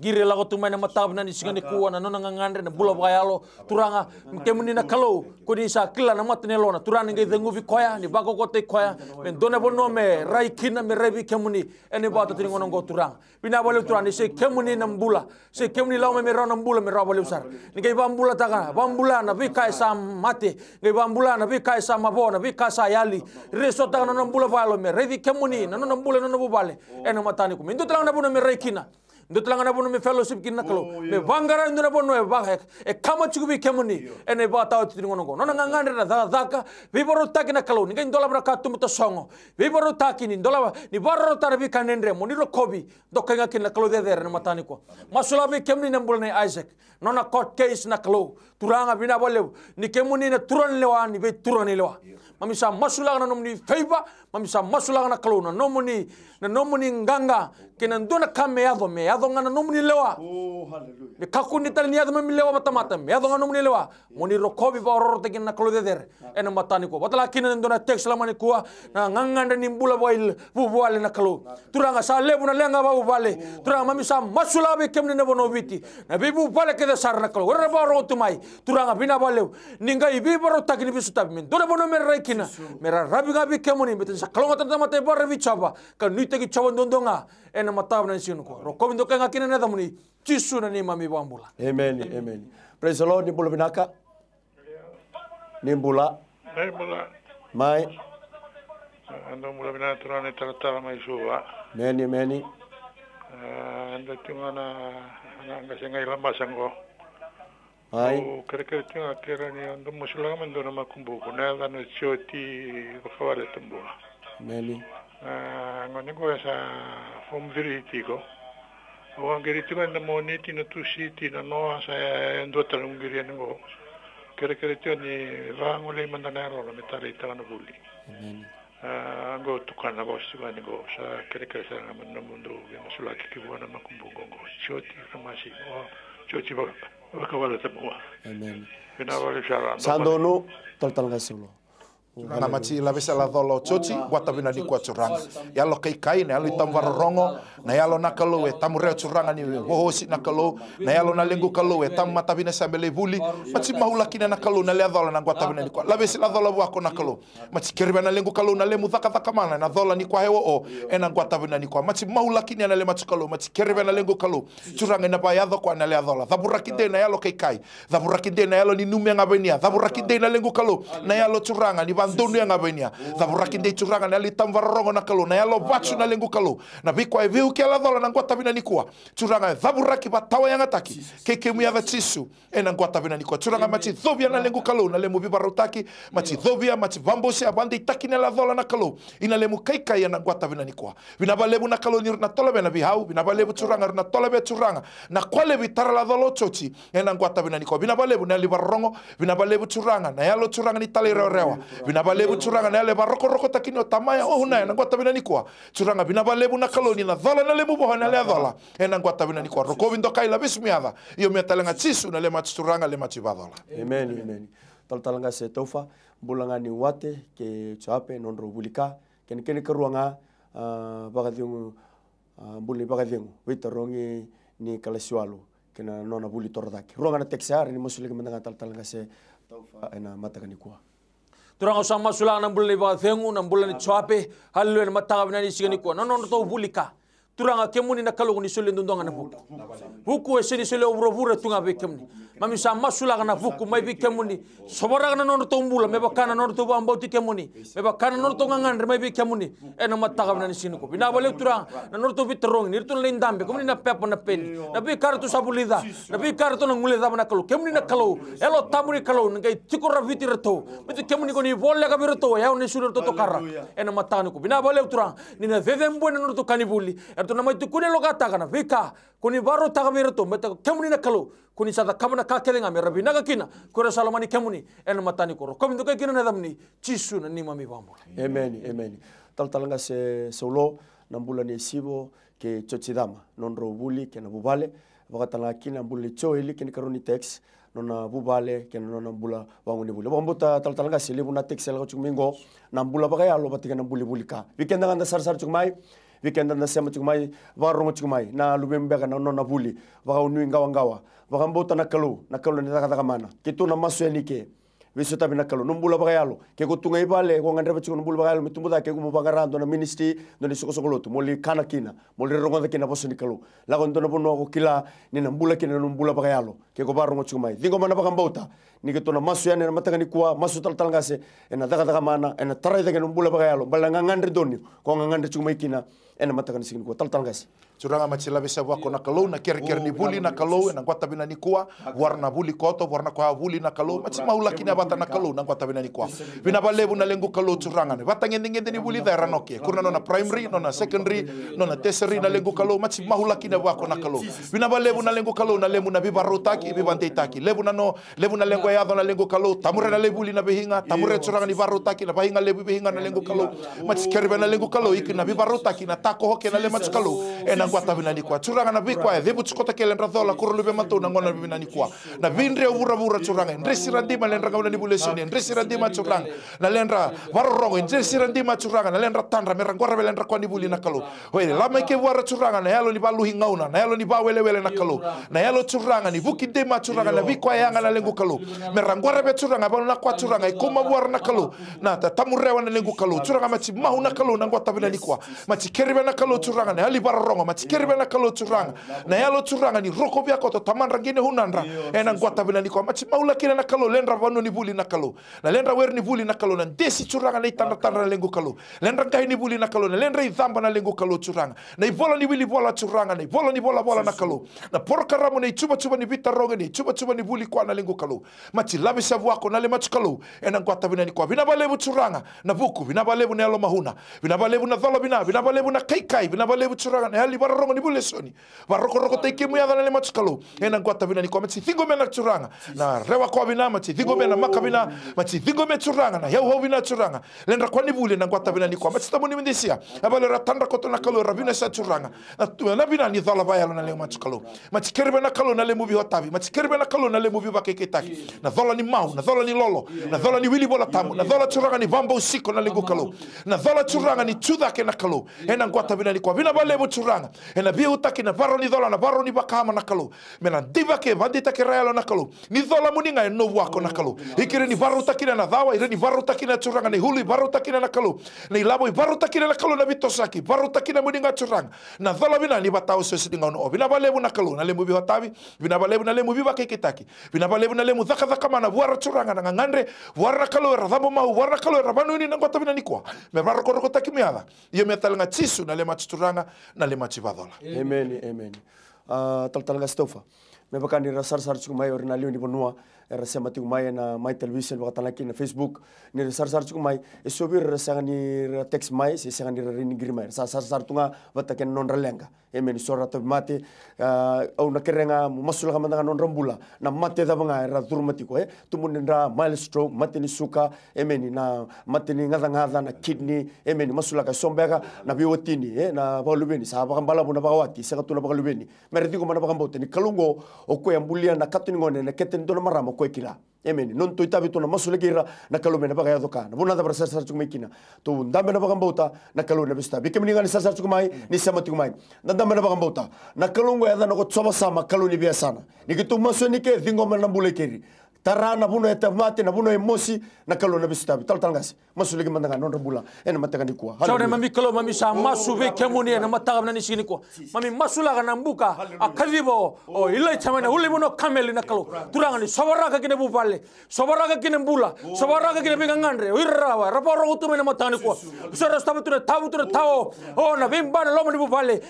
gire lago tuma na matab na ni sigani kuwa na nona ngangandre na bula bayalo turanga ah, kemuni na kalau ko di sa kila na matne lona turanga ngai dengu vi koya ni bago kote koya men dona bono me rai kina me revi kemuni ene bata tringo turanga bina bale turanga se kemuni na mbula se kemuni lau me me rona mbula me raba usar ni ngai bambula taka bambula na vi kai sa mate ngai bambula na vi kai sa mabona vi kai sa yali reso taka na nona mbula me revi kemuni na nona mbula nona bubale ene matani kumi men talang na bono me rai kina ndu tulangana bonu me fellowship kin nakalo oh, me wangara ndu na bonu e ba e kama chugu bi kemuni e ne ba ta ti ngono ngono na ngangandre na da daka bi boru takina kalo ni ndola bra ka songo bi boru takini ndola ni barro tar bi kanendre mo ro kobi doka ngakin nakalo de der na matani ko masula bi kemni nembul ne isaac nona court case nakalo turanga bina bolle ni kemuni na turon lewa ni be turon lewa mami sa masula na nomni feiba mami sa masula na kalona nomuni na nomuni nganga kenan dona kame yado me yado ngana nomuni lewa oh hallelujah me kakuni tal ni yado me lewa mata mata me yado ngana nomuni lewa moni rokobi ba ororo te kenan kalode der ah. ena matani ko batala kinan dona text la mani kuwa na nganga ni mbula boil bu boale na kalu ah. turanga sa lebu na lenga ba bale oh, turanga mami sa masula be kemne ne bono na bibu bale ke de sar na kalu ora ba ro tumai turanga bina baleu ninga ibi baro takini bisu tabi min dore bono mera ikina mera rabi gabi kemoni beten sakalonga tanda mata ibar rabi chaba ka nui teki chaba ndondonga ena matabu na nsinu ko rokobi ndoka nga kina neda muni chisu na nima mi bambula amen amen praise the lord nimbula binaka nimbula nimbula mai eh, nimbula binaka turane taratara mai suwa meni meni Uh, eh, ando tungana na ngasengai lamba sangko. はい그렇게 생각하라니 너무 실랑하면 너는 만큼 보고 내가 너 지어티 가발했던 뭐 Meli. Ah, ngone ko sa form viriti ko. O ang geriti ko na moniti na tusiti na noa sa endo talong girian ko. Kere kere tio ni vango le mandanero la metare itala na buli. Ah, go tukana ba siwa ni go sa kere kere sa na mundo ge masulaki ki buana makumbugo go. Choti ramasi. Oh, Amen. Sandono, pues. tal tal solo. na mati la vesa la dolo chochi wata vina ni kwa churanga yalo kai kai na yalo tam rongo na yalo nakalo e tam re churanga ni wo hosi nakalo na yalo na lengu kalo e tam mata vina sambele vuli mati mahula kina nakalo na le dolo na ngwa vina ni kwa la vesa la dolo wako kalo mati keriba na lengu kalo na le mudhaka thaka mana na dolo ni kwa hewo o e na ngwa tabina ni kwa mati mahula kina na le mati kalo mati keriba na lengu kalo churanga na ba yado kwa na le dolo dhabura kide na yalo kai kai dhabura kide na yalo ni numia ngabenia dhabura kide na lengu kalo na yalo churanga ni bandunu ya ngabainia thaburaki ndia ichuraga na alita mvarorongo na kalu na yalo vachu na lengu kalu na vikwa eviu kia lathola na ngua tavina nikua churaga thaburaki vatawa ya ngataki kekimu ya vachisu ena ngua tavina nikua churaga machi thuvia na lengu kalu na lemu taki machi thuvia machi vambusia bandi itaki na lathola na kalu ina lemu kaikai na ngua tavina nikua vinavalevu na kalu ni na tolebe na vihau vinavalevu churanga runa tolebe churanga na kwale vitara latholo chochi ena ngua tavina nikua vinavalevu na livarorongo vinavalevu churanga na yalo churanga ni talireorewa vinavalevu churanga oh, na le varokoroko tamaya Ohuna nae na bina nikua churanga vinavalevu na kaloni na dhala na le muvoha na le adhala e na guatavina Roko vindo kaila na le machichuranga amen amen Tal se tofa bulanga ni wate ke chape non robulika ken ken ruanga bagadiungu buli bagadiungu Vitorongi ni calesualo, ah, ah, na nona buli tordaki ruanga na texar ni ke mandanga tal se tofa ena turang usama sulang na bulani ba thengu na bulani chwape hallu na matanga binani sigani ko non non to bulika turanga kemuni na kalogoni sole fuku na e sini eseni sole vure tunga bekemuni mamisa masulaga na vuku maibi kemuni Sobara na nono tombula bakana nono to bambauti kemuni bakana nono to mai be kemuni ena mataga na nisini ko bina bale turanga na nono to biterong ni tun lein dambe komuni na pepo na peni na bi kartu sabulida na bi kartu na ngule daba na kalu kemuni na kalu elo tamuri kalu ngai tikora viti reto mitu kemuni ko ni bolle ka birato ya ni sulu to to karra ena matani ko bina bale turanga ni na vevembo na nono to kanibuli Ertu nama itu kuni loga tagana vika kuni baru tagavira tu meta kemuni na kalu kuni sada kamana ka kelenga me rabi naga kina kura salomani kemuni en matani koro komi tu kina na damni chisu na nima mi bambo amen amen tal talanga se solo nambula ni sibo ke chochidama non robuli ke na bubale vakatalanga kina bule choili ke nikaruni ni karuni text nona vuvale kena nona bula wanguni tal talanga se libu na teksel ga chukmingo Nambula bula bagaya lo batika na bule bulika weekend nga sar sar chukmai weekend na sema chukumai varongo chukumai na lubembega na nona vuli vaga unui ngawa ngawa vaga mbota na kalu na kalu ni taka taka mana kitu na masu ya nike viso tabi na kalu numbula ba yalo ke ko tunga ibale ko ngandre bachi numbula ba yalo mitumbu da ke go mubangara rando na ministry ndo ni soko mo moli kana kina moli rongo da kina bosoni kalu la ko ndo na bono ko kila ni nambula kina numbula ba yalo ke ko barongo chuma dingo mana ba kambauta ni ke tona masu ya na mataka ni kwa masu tal tal ngase ena daga daga mana ena tarai da ke numbula ba yalo balanga ngandre doni ko ngandre chuma kina ena mataka ni singin ko tal tal ngase curanga machila bisa bwa kona kalau na ker ker oh, ni buli na kalau na ngwata bina ni kuwa warna buli koto warna kwa buli na kalau machi maula kina bata na kalau na ngwata bina ni kuwa bina bu na lengu kalau curanga ne bata ngende ngende ni buli rano ke kurna nona primary nona secondary nona tertiary na lengu kalau machi maula kina bwa kona kalau bina bu na lengu kalau na lemu na bibarotaki bibantitaki oh. lebu na no lebu na lengu yado na lengu kalau tamure na lebu lebuli na behinga tamure curanga ni barotaki na behinga lebu behinga na oh, lengu kalau machi kerbe na lengu kalau ikina bibarotaki na tako hoke na lema kalau ena kua tavinani kua curanga na kwa e vivu tsukota kele ndra thola kuru lupe matou na ngona vinani kwa na vindre uvuravura curanga ndre sirandima lendra ngaunani vulesini ndre sirandima curanga na lendra varorongo ndre sirandima curanga na lendra tandra mera ngora merangorave lendra kuani vuli na kalu wele lama ike vuara curanga na yalo ni valuhi ngauna na yalo ni ba wele na kalu na yalo curanga ni vukidema curanga na kwa yanga na lengu kalu mera ngora merangorave curanga vanuna kua curanga ikuma vuara na kalu na tatamurewa na lengu kalu curanga machi mahu na kalu na ngua tavinani kua machi kerive na kalu curanga na yali rongo machi tikirivena kalotsuranga na yalotsuranga ni roko vyako totamandra ngine hunandra ena ngwatavina ni kwa machi maula kina na kalo lendra vanu ni vuli na kalo na lendra weri ni vuli na kalo na ndesi turanga na itandra tandra na lengo kalo lendra ngai ni vuli na kalo na lendra idhamba na lengo kalo turanga na ivola ni vili vola turanga na ivola ni vola vola na kalo na porokaramu na ichuba chuba ni vita roge ni ichuba chuba ni vuli kwa na lengo kalo machi lavi savu wako na le machu kalo ena ngwatavina niko kwa vinavalevu turanga na vuku vinavalevu na yalo mahuna vinavalevu na dhola vina vinavalevu na kaikai vinavalevu turanga na yali barorongoni bulesoni barokorogo taikemu yadhana le matsukalou ena ngwata ni nikoa matsithigo mena tsuranga na rewa kwa bina matsithigo mena maka bina matsithigo me tsuranga na yau hau bina tsuranga lenra kwa ni bule na ngwata bina nikoa matsitamoni mendisia abale ratandra koto na kalu ra bina sa tsuranga na na bina ni dhala ba yalo na le matsukalou matsikeri na kalu na le mubi hotavi matsikeri bena kalu na le mubi bakeketaki na dhala ni mau na dhala ni lolo na dhala ni wili bola tamu na dhala tsuranga ni vamba usiko na lengo kalou na dhala tsuranga ni tudhake na kalou ena ngwata ni kwa bina bale mo tsuranga ena pia utaki na varo ni dhola na varo ni vakahama na kalu mena diva ke vandi take raelo na kalu ni dhola muni e novu ako na kalu ikire ni varo takina na dhawa ikire ni varo na churanga ni huli i varo takina na kalu na ilabo i varo takina na kalu na vito saki varo na muni muninga churanga na dhola vina ni sese se sidinga ono vina valevu na kalu na lemu vihotavi vina valevu na lemu viva keikitaki vina valevu na lemu dhaka dhaka mana vuara churanga na ngangandre vuara na kalu era radhambo mau vuara na kalu era vanu na ngota vina nikua me varo koroko taki miadha iyo metalenga chisu na lema chuturanga na lema chivu Sipadhola amen amen uh, talatalaka stopha mepakani ra sar sar chuku ni resema tiko mai na mai television wakatanaki na facebook ni resarasar tiko mai e sobi resanga ni text mai se sanga ni rini giri mai sa sarsar tunga wataken non relenga e meni sora tabi mate euh, au na kerenga masula kamandanga non rambula na mate da banga ra turma tiko e eh. tumu ni ra mile stroke mate ni suka e meni na mate ni ngada ngada na kidney e meni masula ka sombega na biwatini e eh. na baulubeni sa bakambala buna bakawati sanga tuna bakalubeni meredi ko mana bakamboteni kalungo okoyambulia na katuni ngone na keteni tona marama kwekila emeni non to itabe tona masule kira na kalome na bagaya doka na bona da brasa sar chukumai kina to ndambe na bagam bauta na kalone na bista bike mninga ni sar sar chukumai ni sama chukumai na ndambe na bagam bauta na kalongo ya na ko tsoba sama kaloni bia sana ni kitu maso ni ke dingo mena mbule kiri tara na buno eta ya, mate na buno emosi ya, na kalo na bisu tabi taltanga si masu legi mandanga non rabula ena matanga ni kwa saure mami kalo mami sa masu ve kemuni ena matanga na nishini kwa mami masu laga kan na mbuka akalibo o oh. oh, ilai chamana huli buno kameli na kalo turanga ni sobara ka kine bupale sobara ka kine bula sobara ka kine bingangandre irrawa raporo utume na matanga ni kwa sore stabu tuna tabu tuna tao o na bimba na lomo ni bupale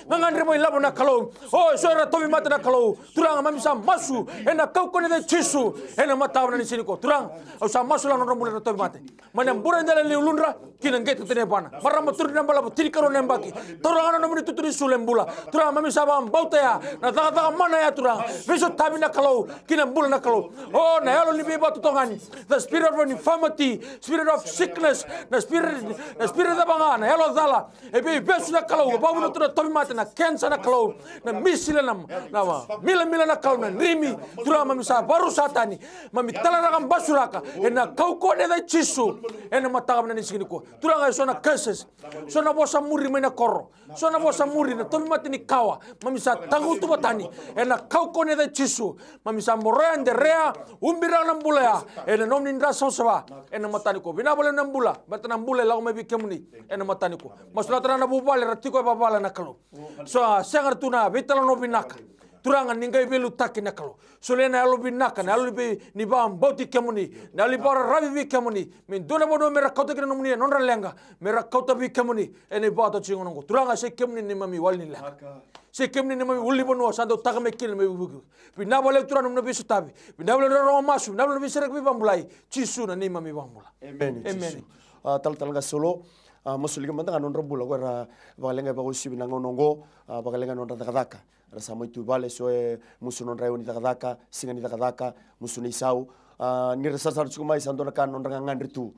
mo ilabo na kalo o sore tobi mata na kalo turanga mami oh, sa masu ena kaukone de chisu ena ma tawna ni sini ko turang o sa masula no rombula to mate manem bura ndala ni ulunra kinan gete gitu tene bana marra ma turdi nambala tiri karo nembaki turang no mini tuturi sulembula turang mami sa bam bauta ya na taga taga mana ya turang viso tabi na kalau kina bula na kalau oh na yalo ni beba tutongani the spirit of infirmity spirit of sickness the spirit the spirit da banga na yalo zala e be besu na kalau ba bunu tuna tobi mate na cancer na kalau na misila na na mila mila na kalau na rimi turang mami sa baru satani mami tala na gan basura ka ena kau ko ne da chisu ena matagam na nisigni ko tula ka so na bosa muri korro so na bosa muri na kawa mami sa tango tu batani ena kau ko chisu mami sa derrea un birra na mbula ena nom ba? ni ena matani ko bina bole na mbula bat na la ko kemuni ena matani ko mas na tana na bubale ratiko e babala na kalo so ah, sa gar tuna no binaka turanga ningai belu taki nakalo sulena alubi nakana alubi niba mbauti kemuni nalibara rabi bi kemuni min dona bodo mera kauta kina nomuni nonra lenga mera kauta bi kemuni ene bata chingonongo turanga se kemuni nimami walni lenga se kemni nima ulli bono sando tagame kil me bugu bi na bale tura num nabi sutabi bi na bale ro masu na bale nabi serak bi bambulai chisuna na nima bambula amen amen tal tal ga solo musuliga mandanga non rabula gora bagalenga bagusi binango nongo bagalenga non radaka rasa moitu vale so e musu non rayon da gadaka singa da gadaka musu ni sau ah, ni rasa sar mai isan dona kan non tu ritu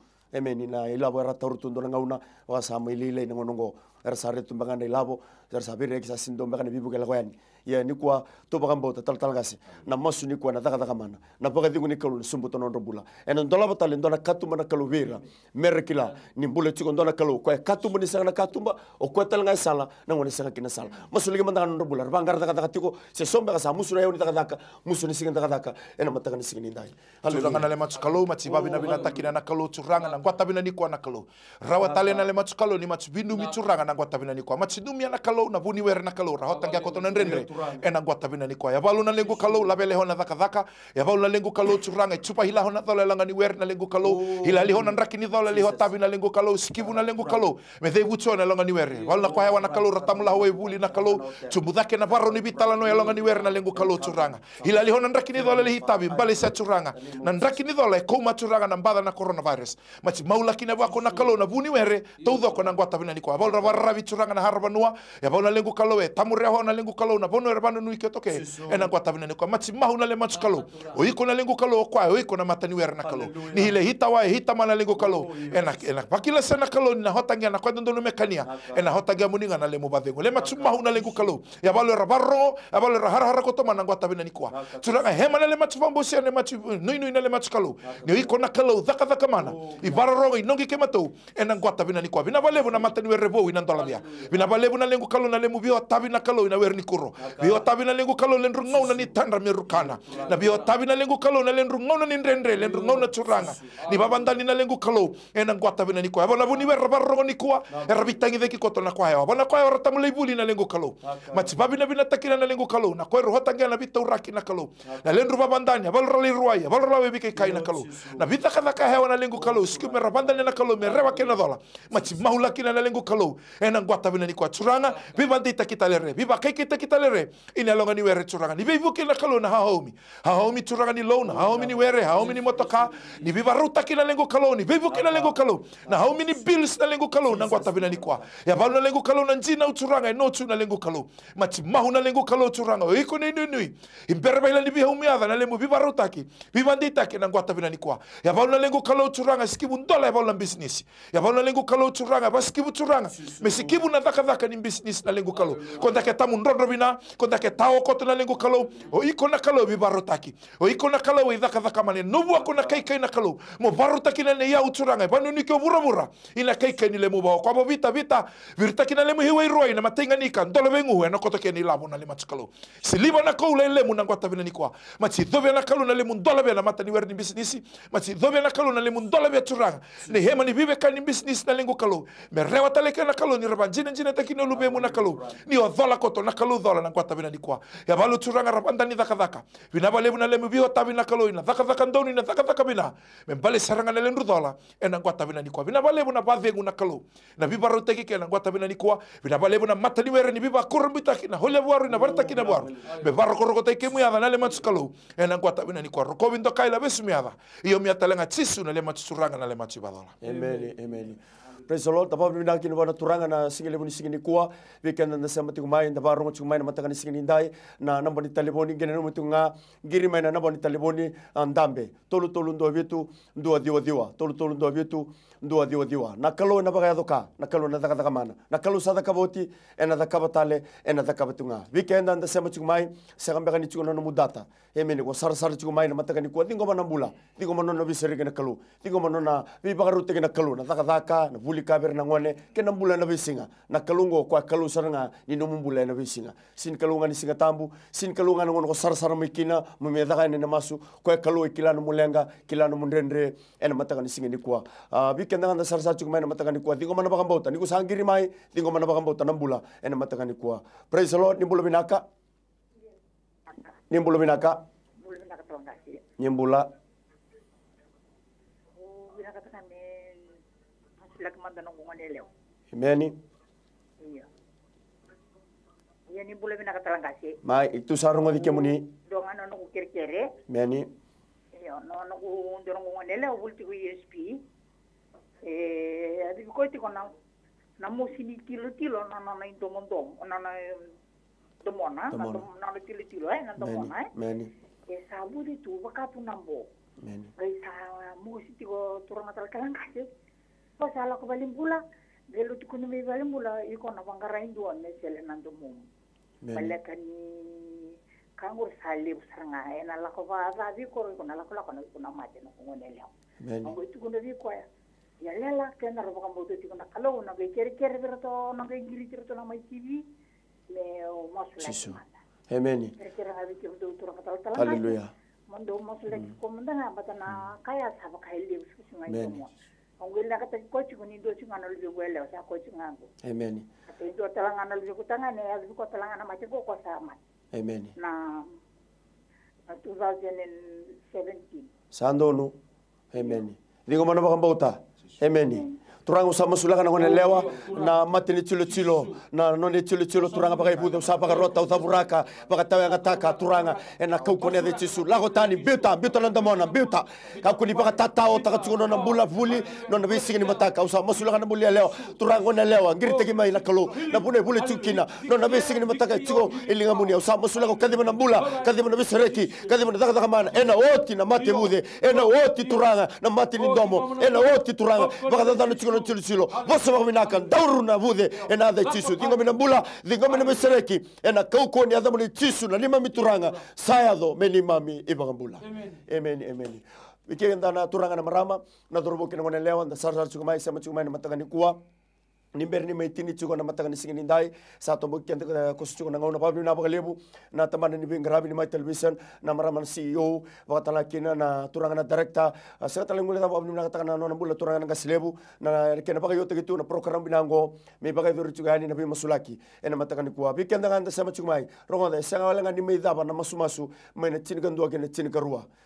ni na ilabo e era taur tu na ngauna wa sa mo ilile ngo ngo e rasa ritu mbangana ilabo e rasa bire kisa sindo ni bibu kala koyani ya ni kwa to ba gambo tal tal gasi na masu ni kwa na daga daga mana na ba gadi ni kalu sumbu to nondo bula en ndola ba talen dona katuma na kalu vera merkila ni bule tiko ndona kalu kwa katuma ni sanga katuma o kwa tal ngai sala na ngone sanga kina sala masu ni manda nondo bula ba ngara daga daga tiko se somba gasa musu na yoni daga daga musu ni singa daga daga en mataka ni singa ni dai halu haluranga na le matsu kalu matsi oh, ba bina bina takina na kalu churanga na ngwata bina ni kwa na kalu rawa talena le matsu kalu ni matsu bindu mi churanga na ngwata bina ni kwa matsi dumia na kalu na buni wer na kalu ra hotanga ko to nrenre ena ngwata vina ni kwaya valu na lengu kalau lavele hona dhaka dhaka ya valu na lengu kalau churanga chupa hila hona thola langa ni wer na lengu kalau oh, hila li hona ndraki ni thola li ho tavi na lengu kalau sikivu na lengu kalau me dei vucho na langa ni wer valu na kwaya wana kalau ratamla ho evuli na kalau chumbu dhake na varo ni vitala no ya langa ni wer na lengu kalau churanga hila li hona ndraki ni thola li hitavi mbali sa churanga na ndraki ni thola ko ma churanga na mbada na coronavirus machi maula kina wako na kalau na vuni were tau dhoko na ngwata vina ni kwaya valu na ravi churanga na harbanua ya valu na lengu kalau e tamureho na lengu kalau na valu mano erbano nui ke toke e na kwata vina ni kwa matsi mahu na le matsi kalo o iko na lingu kalo kwa o iko na matani wer na kalo ni hile hita wa hita mana lengo kalo oh, e na e na pakila sana kalo na hotangia na kwendo no mekania e na hotangia muninga na le mo bavengo le matsi mahu na lengo kalo ya balo erbarro ya balo rahara hara ko toma na kwata vina ni kwa turanga hema na le matsi vambo sia na matsi nui nui na le matsi kalo ni o iko na kalo dhaka dhaka mana i bararo i ke matou e na kwata vina ni kwa vina valevo na matani wer revo ina ndola bia vina valevo na lingu kalo na le mo bio tavi na kalo ina wer ni kuro viotavi na lengo kalo len rungau na ni tandra mi rukana na viotavi na lengo kalo na len na ni rendre len rungau na churanga ni na lengo kalo ena ni kwa vuni barro ni kwa erabitangi ah, ah, de koto na kwa bona kwa ora tamule ibuli na lengo kalo machibabi na vina takira na lengo kalo na kwa rohota na vita uraki na kalo na len ru babandani balra ruaya balra kai na kalo na vita kada ka na lengo kalo siku me na kalo me kena dola machi na lengo kalo ena ni kwa churanga viva ndita kitalere viva kai kita kitalere ina longa ni were turanga ni vivu kila kalona haomi haomi turanga ni lona haomi ni were haomi ni motoka ni viva ruta kina lengo kaloni vivu kila lengo kalo na haomi ni bills na lengo kalo na ngwata vina ni kwa ya balu na lengo kalo na njina uturanga no tu na lengo kalo mati mahu na lengo kalo turanga iko ni nui nui impere baila ni viha umiada na lemu viva ruta ki viva ndita ki na ngwata vina ni kwa ya balu na lengo kalo turanga sikibu ndola ya balu na business ya balu na lengo kalo turanga basikibu turanga mesikibu na dhaka dhaka ni business na lengo kalo kwa ndake tamu ndrodro vina kona ke tau ko tona lengo kalo o i kona kalau vi barotaki o i kona kalo i daka daka mane no bua kona kai kai na kalo mo barotaki na ne ia utsuranga banu ni ke bura bura ina kai kai ni le mo ba ko mo vita vita virtaki na le mo hiwa roi na matenga ni kan dole bengu na kota ke ni labo na le si siliba na ko le le mo na ngota vina ni kwa matsi dove na kalo na le mo dole na mata ni wer ni business matsi dove na kalo na le mo dole be tsuranga ne hema ni vive kan ni business na lengo kalo me rewa tale ke na kalo ni rabanjina jina takino lube mo na kalo ni o dola to na kalo dola na kwata vina nikwa ya valo turanga rapanda ni dhaka dhaka vina vale vina lemu viho ta vina kalo ina dhaka dhaka ndoni na dhaka dhaka vina membale saranga na lendu dola ena kwata vina nikwa vina vale vina badhe nguna kalo na viva roteki ke na kwata vina nikwa vina vale vina mata ni were ni viva kurmbita kina hole varu na varta kina varu me varro koroko te ke na le mats kalo ena kwata vina nikwa roko vindo kaila besu miada iyo miyata lenga chisu na le mats suranga na le mats badola amen amen praise the lord tapa mina kini wana turanga na singele buni singini kuwa weekend na sema tiku mai na barong tiku mai na mataka ni singini ndai na namba ni taliboni ah, gene no mitu nga ngiri mai na namba ni taliboni andambe tolu tolu ndo vitu ndo diwa diwa tolu tolu ndo vitu ndua diwa diwa na kalo na baga doka na kalo na daga daga mana na kalo sa daga boti ena daga batale ena daga batunga weekend anda sema chukmai segam baga ni chukuna no mudata mene ko sar sar mai na mataka ni ko dingo mana mbula dingo mana no bisere na kalo dingo mana na vi baga rute gena kalo na daga daga na buli ber na ngone ke na mbula na bisinga na ngo kwa kalo nga ni no mbula na bisinga sin kalunga ni singa tambu sin kalunga nga ngono ko sar sar mikina mu me daga ni na masu ko kalo ikilano mulenga kilano mundrendre ena mataka ni singa ni kwa uh, kenda ngana sar sacu kumai na matakani kua mana bakam bauta niku sanggiri mai tingo mana bakam bauta enam bula ena eh, matakani kua praise the lord nimbula binaka nimbula binaka nimbula Imeni. Iya. Iya ni bule bina katalangasi. Ma itu sarungo di kemuni. Donga nono kiri kere. Imeni. Iya nono aku dorong ngone le obul tiku ESP. e eh, ati ko ti kona na mo sini tilo tilo na na na dom dom na na domona na na na tilo tilo eh na domona eh meni e sabu di tu baka pu nambo meni gai sa mo siti eh, ko turang atal kalang kasi ko eh. sala ko balimbula gelo tu kuno me balimbula i ko na bangarain duwa me sele na domum balakani kangur sale busanga ena la ko va va vi ko ko na la ko la ko na ko na na ko ngone leo ngo tu kuno vi ko ya yalela kenda robo kambo to tiko na kalo na ke kere kere pero na ke ngiri kere to mai kivi me o masula sisu amen kere kere ha bi kero to to ka haleluya mondo masula ko manda na bata na kaya saba kai le su su ngai mo ongwela ka ko chi kuni do chi ngano le wele o sa ko chi ngango amen ka do tala ngano le ko tanga ne ya ko tala ngana ma ko ko sa ma amen na 2017 sandolu amen Digo mano bakang bauta. Amen. turanga usama sulaga na ngonelewa na mati ni tilo tilo na none tilo tilo turanga bagai buda usapa ka rota uta buraka baka tawa nga taka turanga ena kau kone de tisu lago tani biuta biuta landa mona biuta kau kuni baka tata o taka tsuno na bula buli nona na ni mataka usama sulaga na bulia lewa turanga ngonelewa ngiri tegi mai la kalu na bune bule tsukina nona na ni mataka tsugo ilinga muni usama sulaga kadi mana bula kadi mana kadima reki kadi mana na taka mana ena oti na mate bude ena oti turanga na mate ni domo ena oti turanga baka tata no tsugo no tilisilo vose vahovinaka dauru na vude ena adha tisu dingo na mbula dingo na mesereki ena kauko ni adhamu ni tisu na lima mituranga sayadho meni mami ivagambula amen amen ikenda na turanga na marama na kina na lewa na sar chukumai sema chukumai na matanga ni kuwa mai tini chuko na matangani singi nindai sa tombo kian te kusu chuko na ngau na pabli na bagalebu na taman ni grabi ni mai television na maraman CEO wakatala kina na turangana directa eh, sa tala ngule na pabli na katana no na bula turangana kasilebu na kena pagayo te gitu na program binango me paka ru chuko ani na bing masulaki ena mata kuwa bi kian danga sa sama mai rongo da sa ngawala ngani mai daba na masu masu mai na chinikan dua kena karua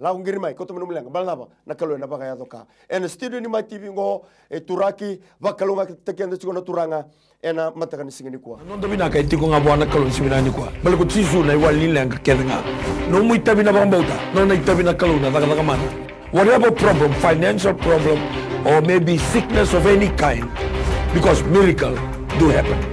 la ngiri mai ko to mulanga balaba na kalo na baga doka en studio ni mai tv ngo e turaki va kalo ma tekende tiko na turanga ena mataka ni singini kwa non dobina kai tiko nga bwana kalo simina ni kwa bal ko tisu na wal ni langa kedenga no mu itabina bambauta no na itabina kalo na daga daga mana whatever problem financial problem or maybe sickness of any kind because miracle do happen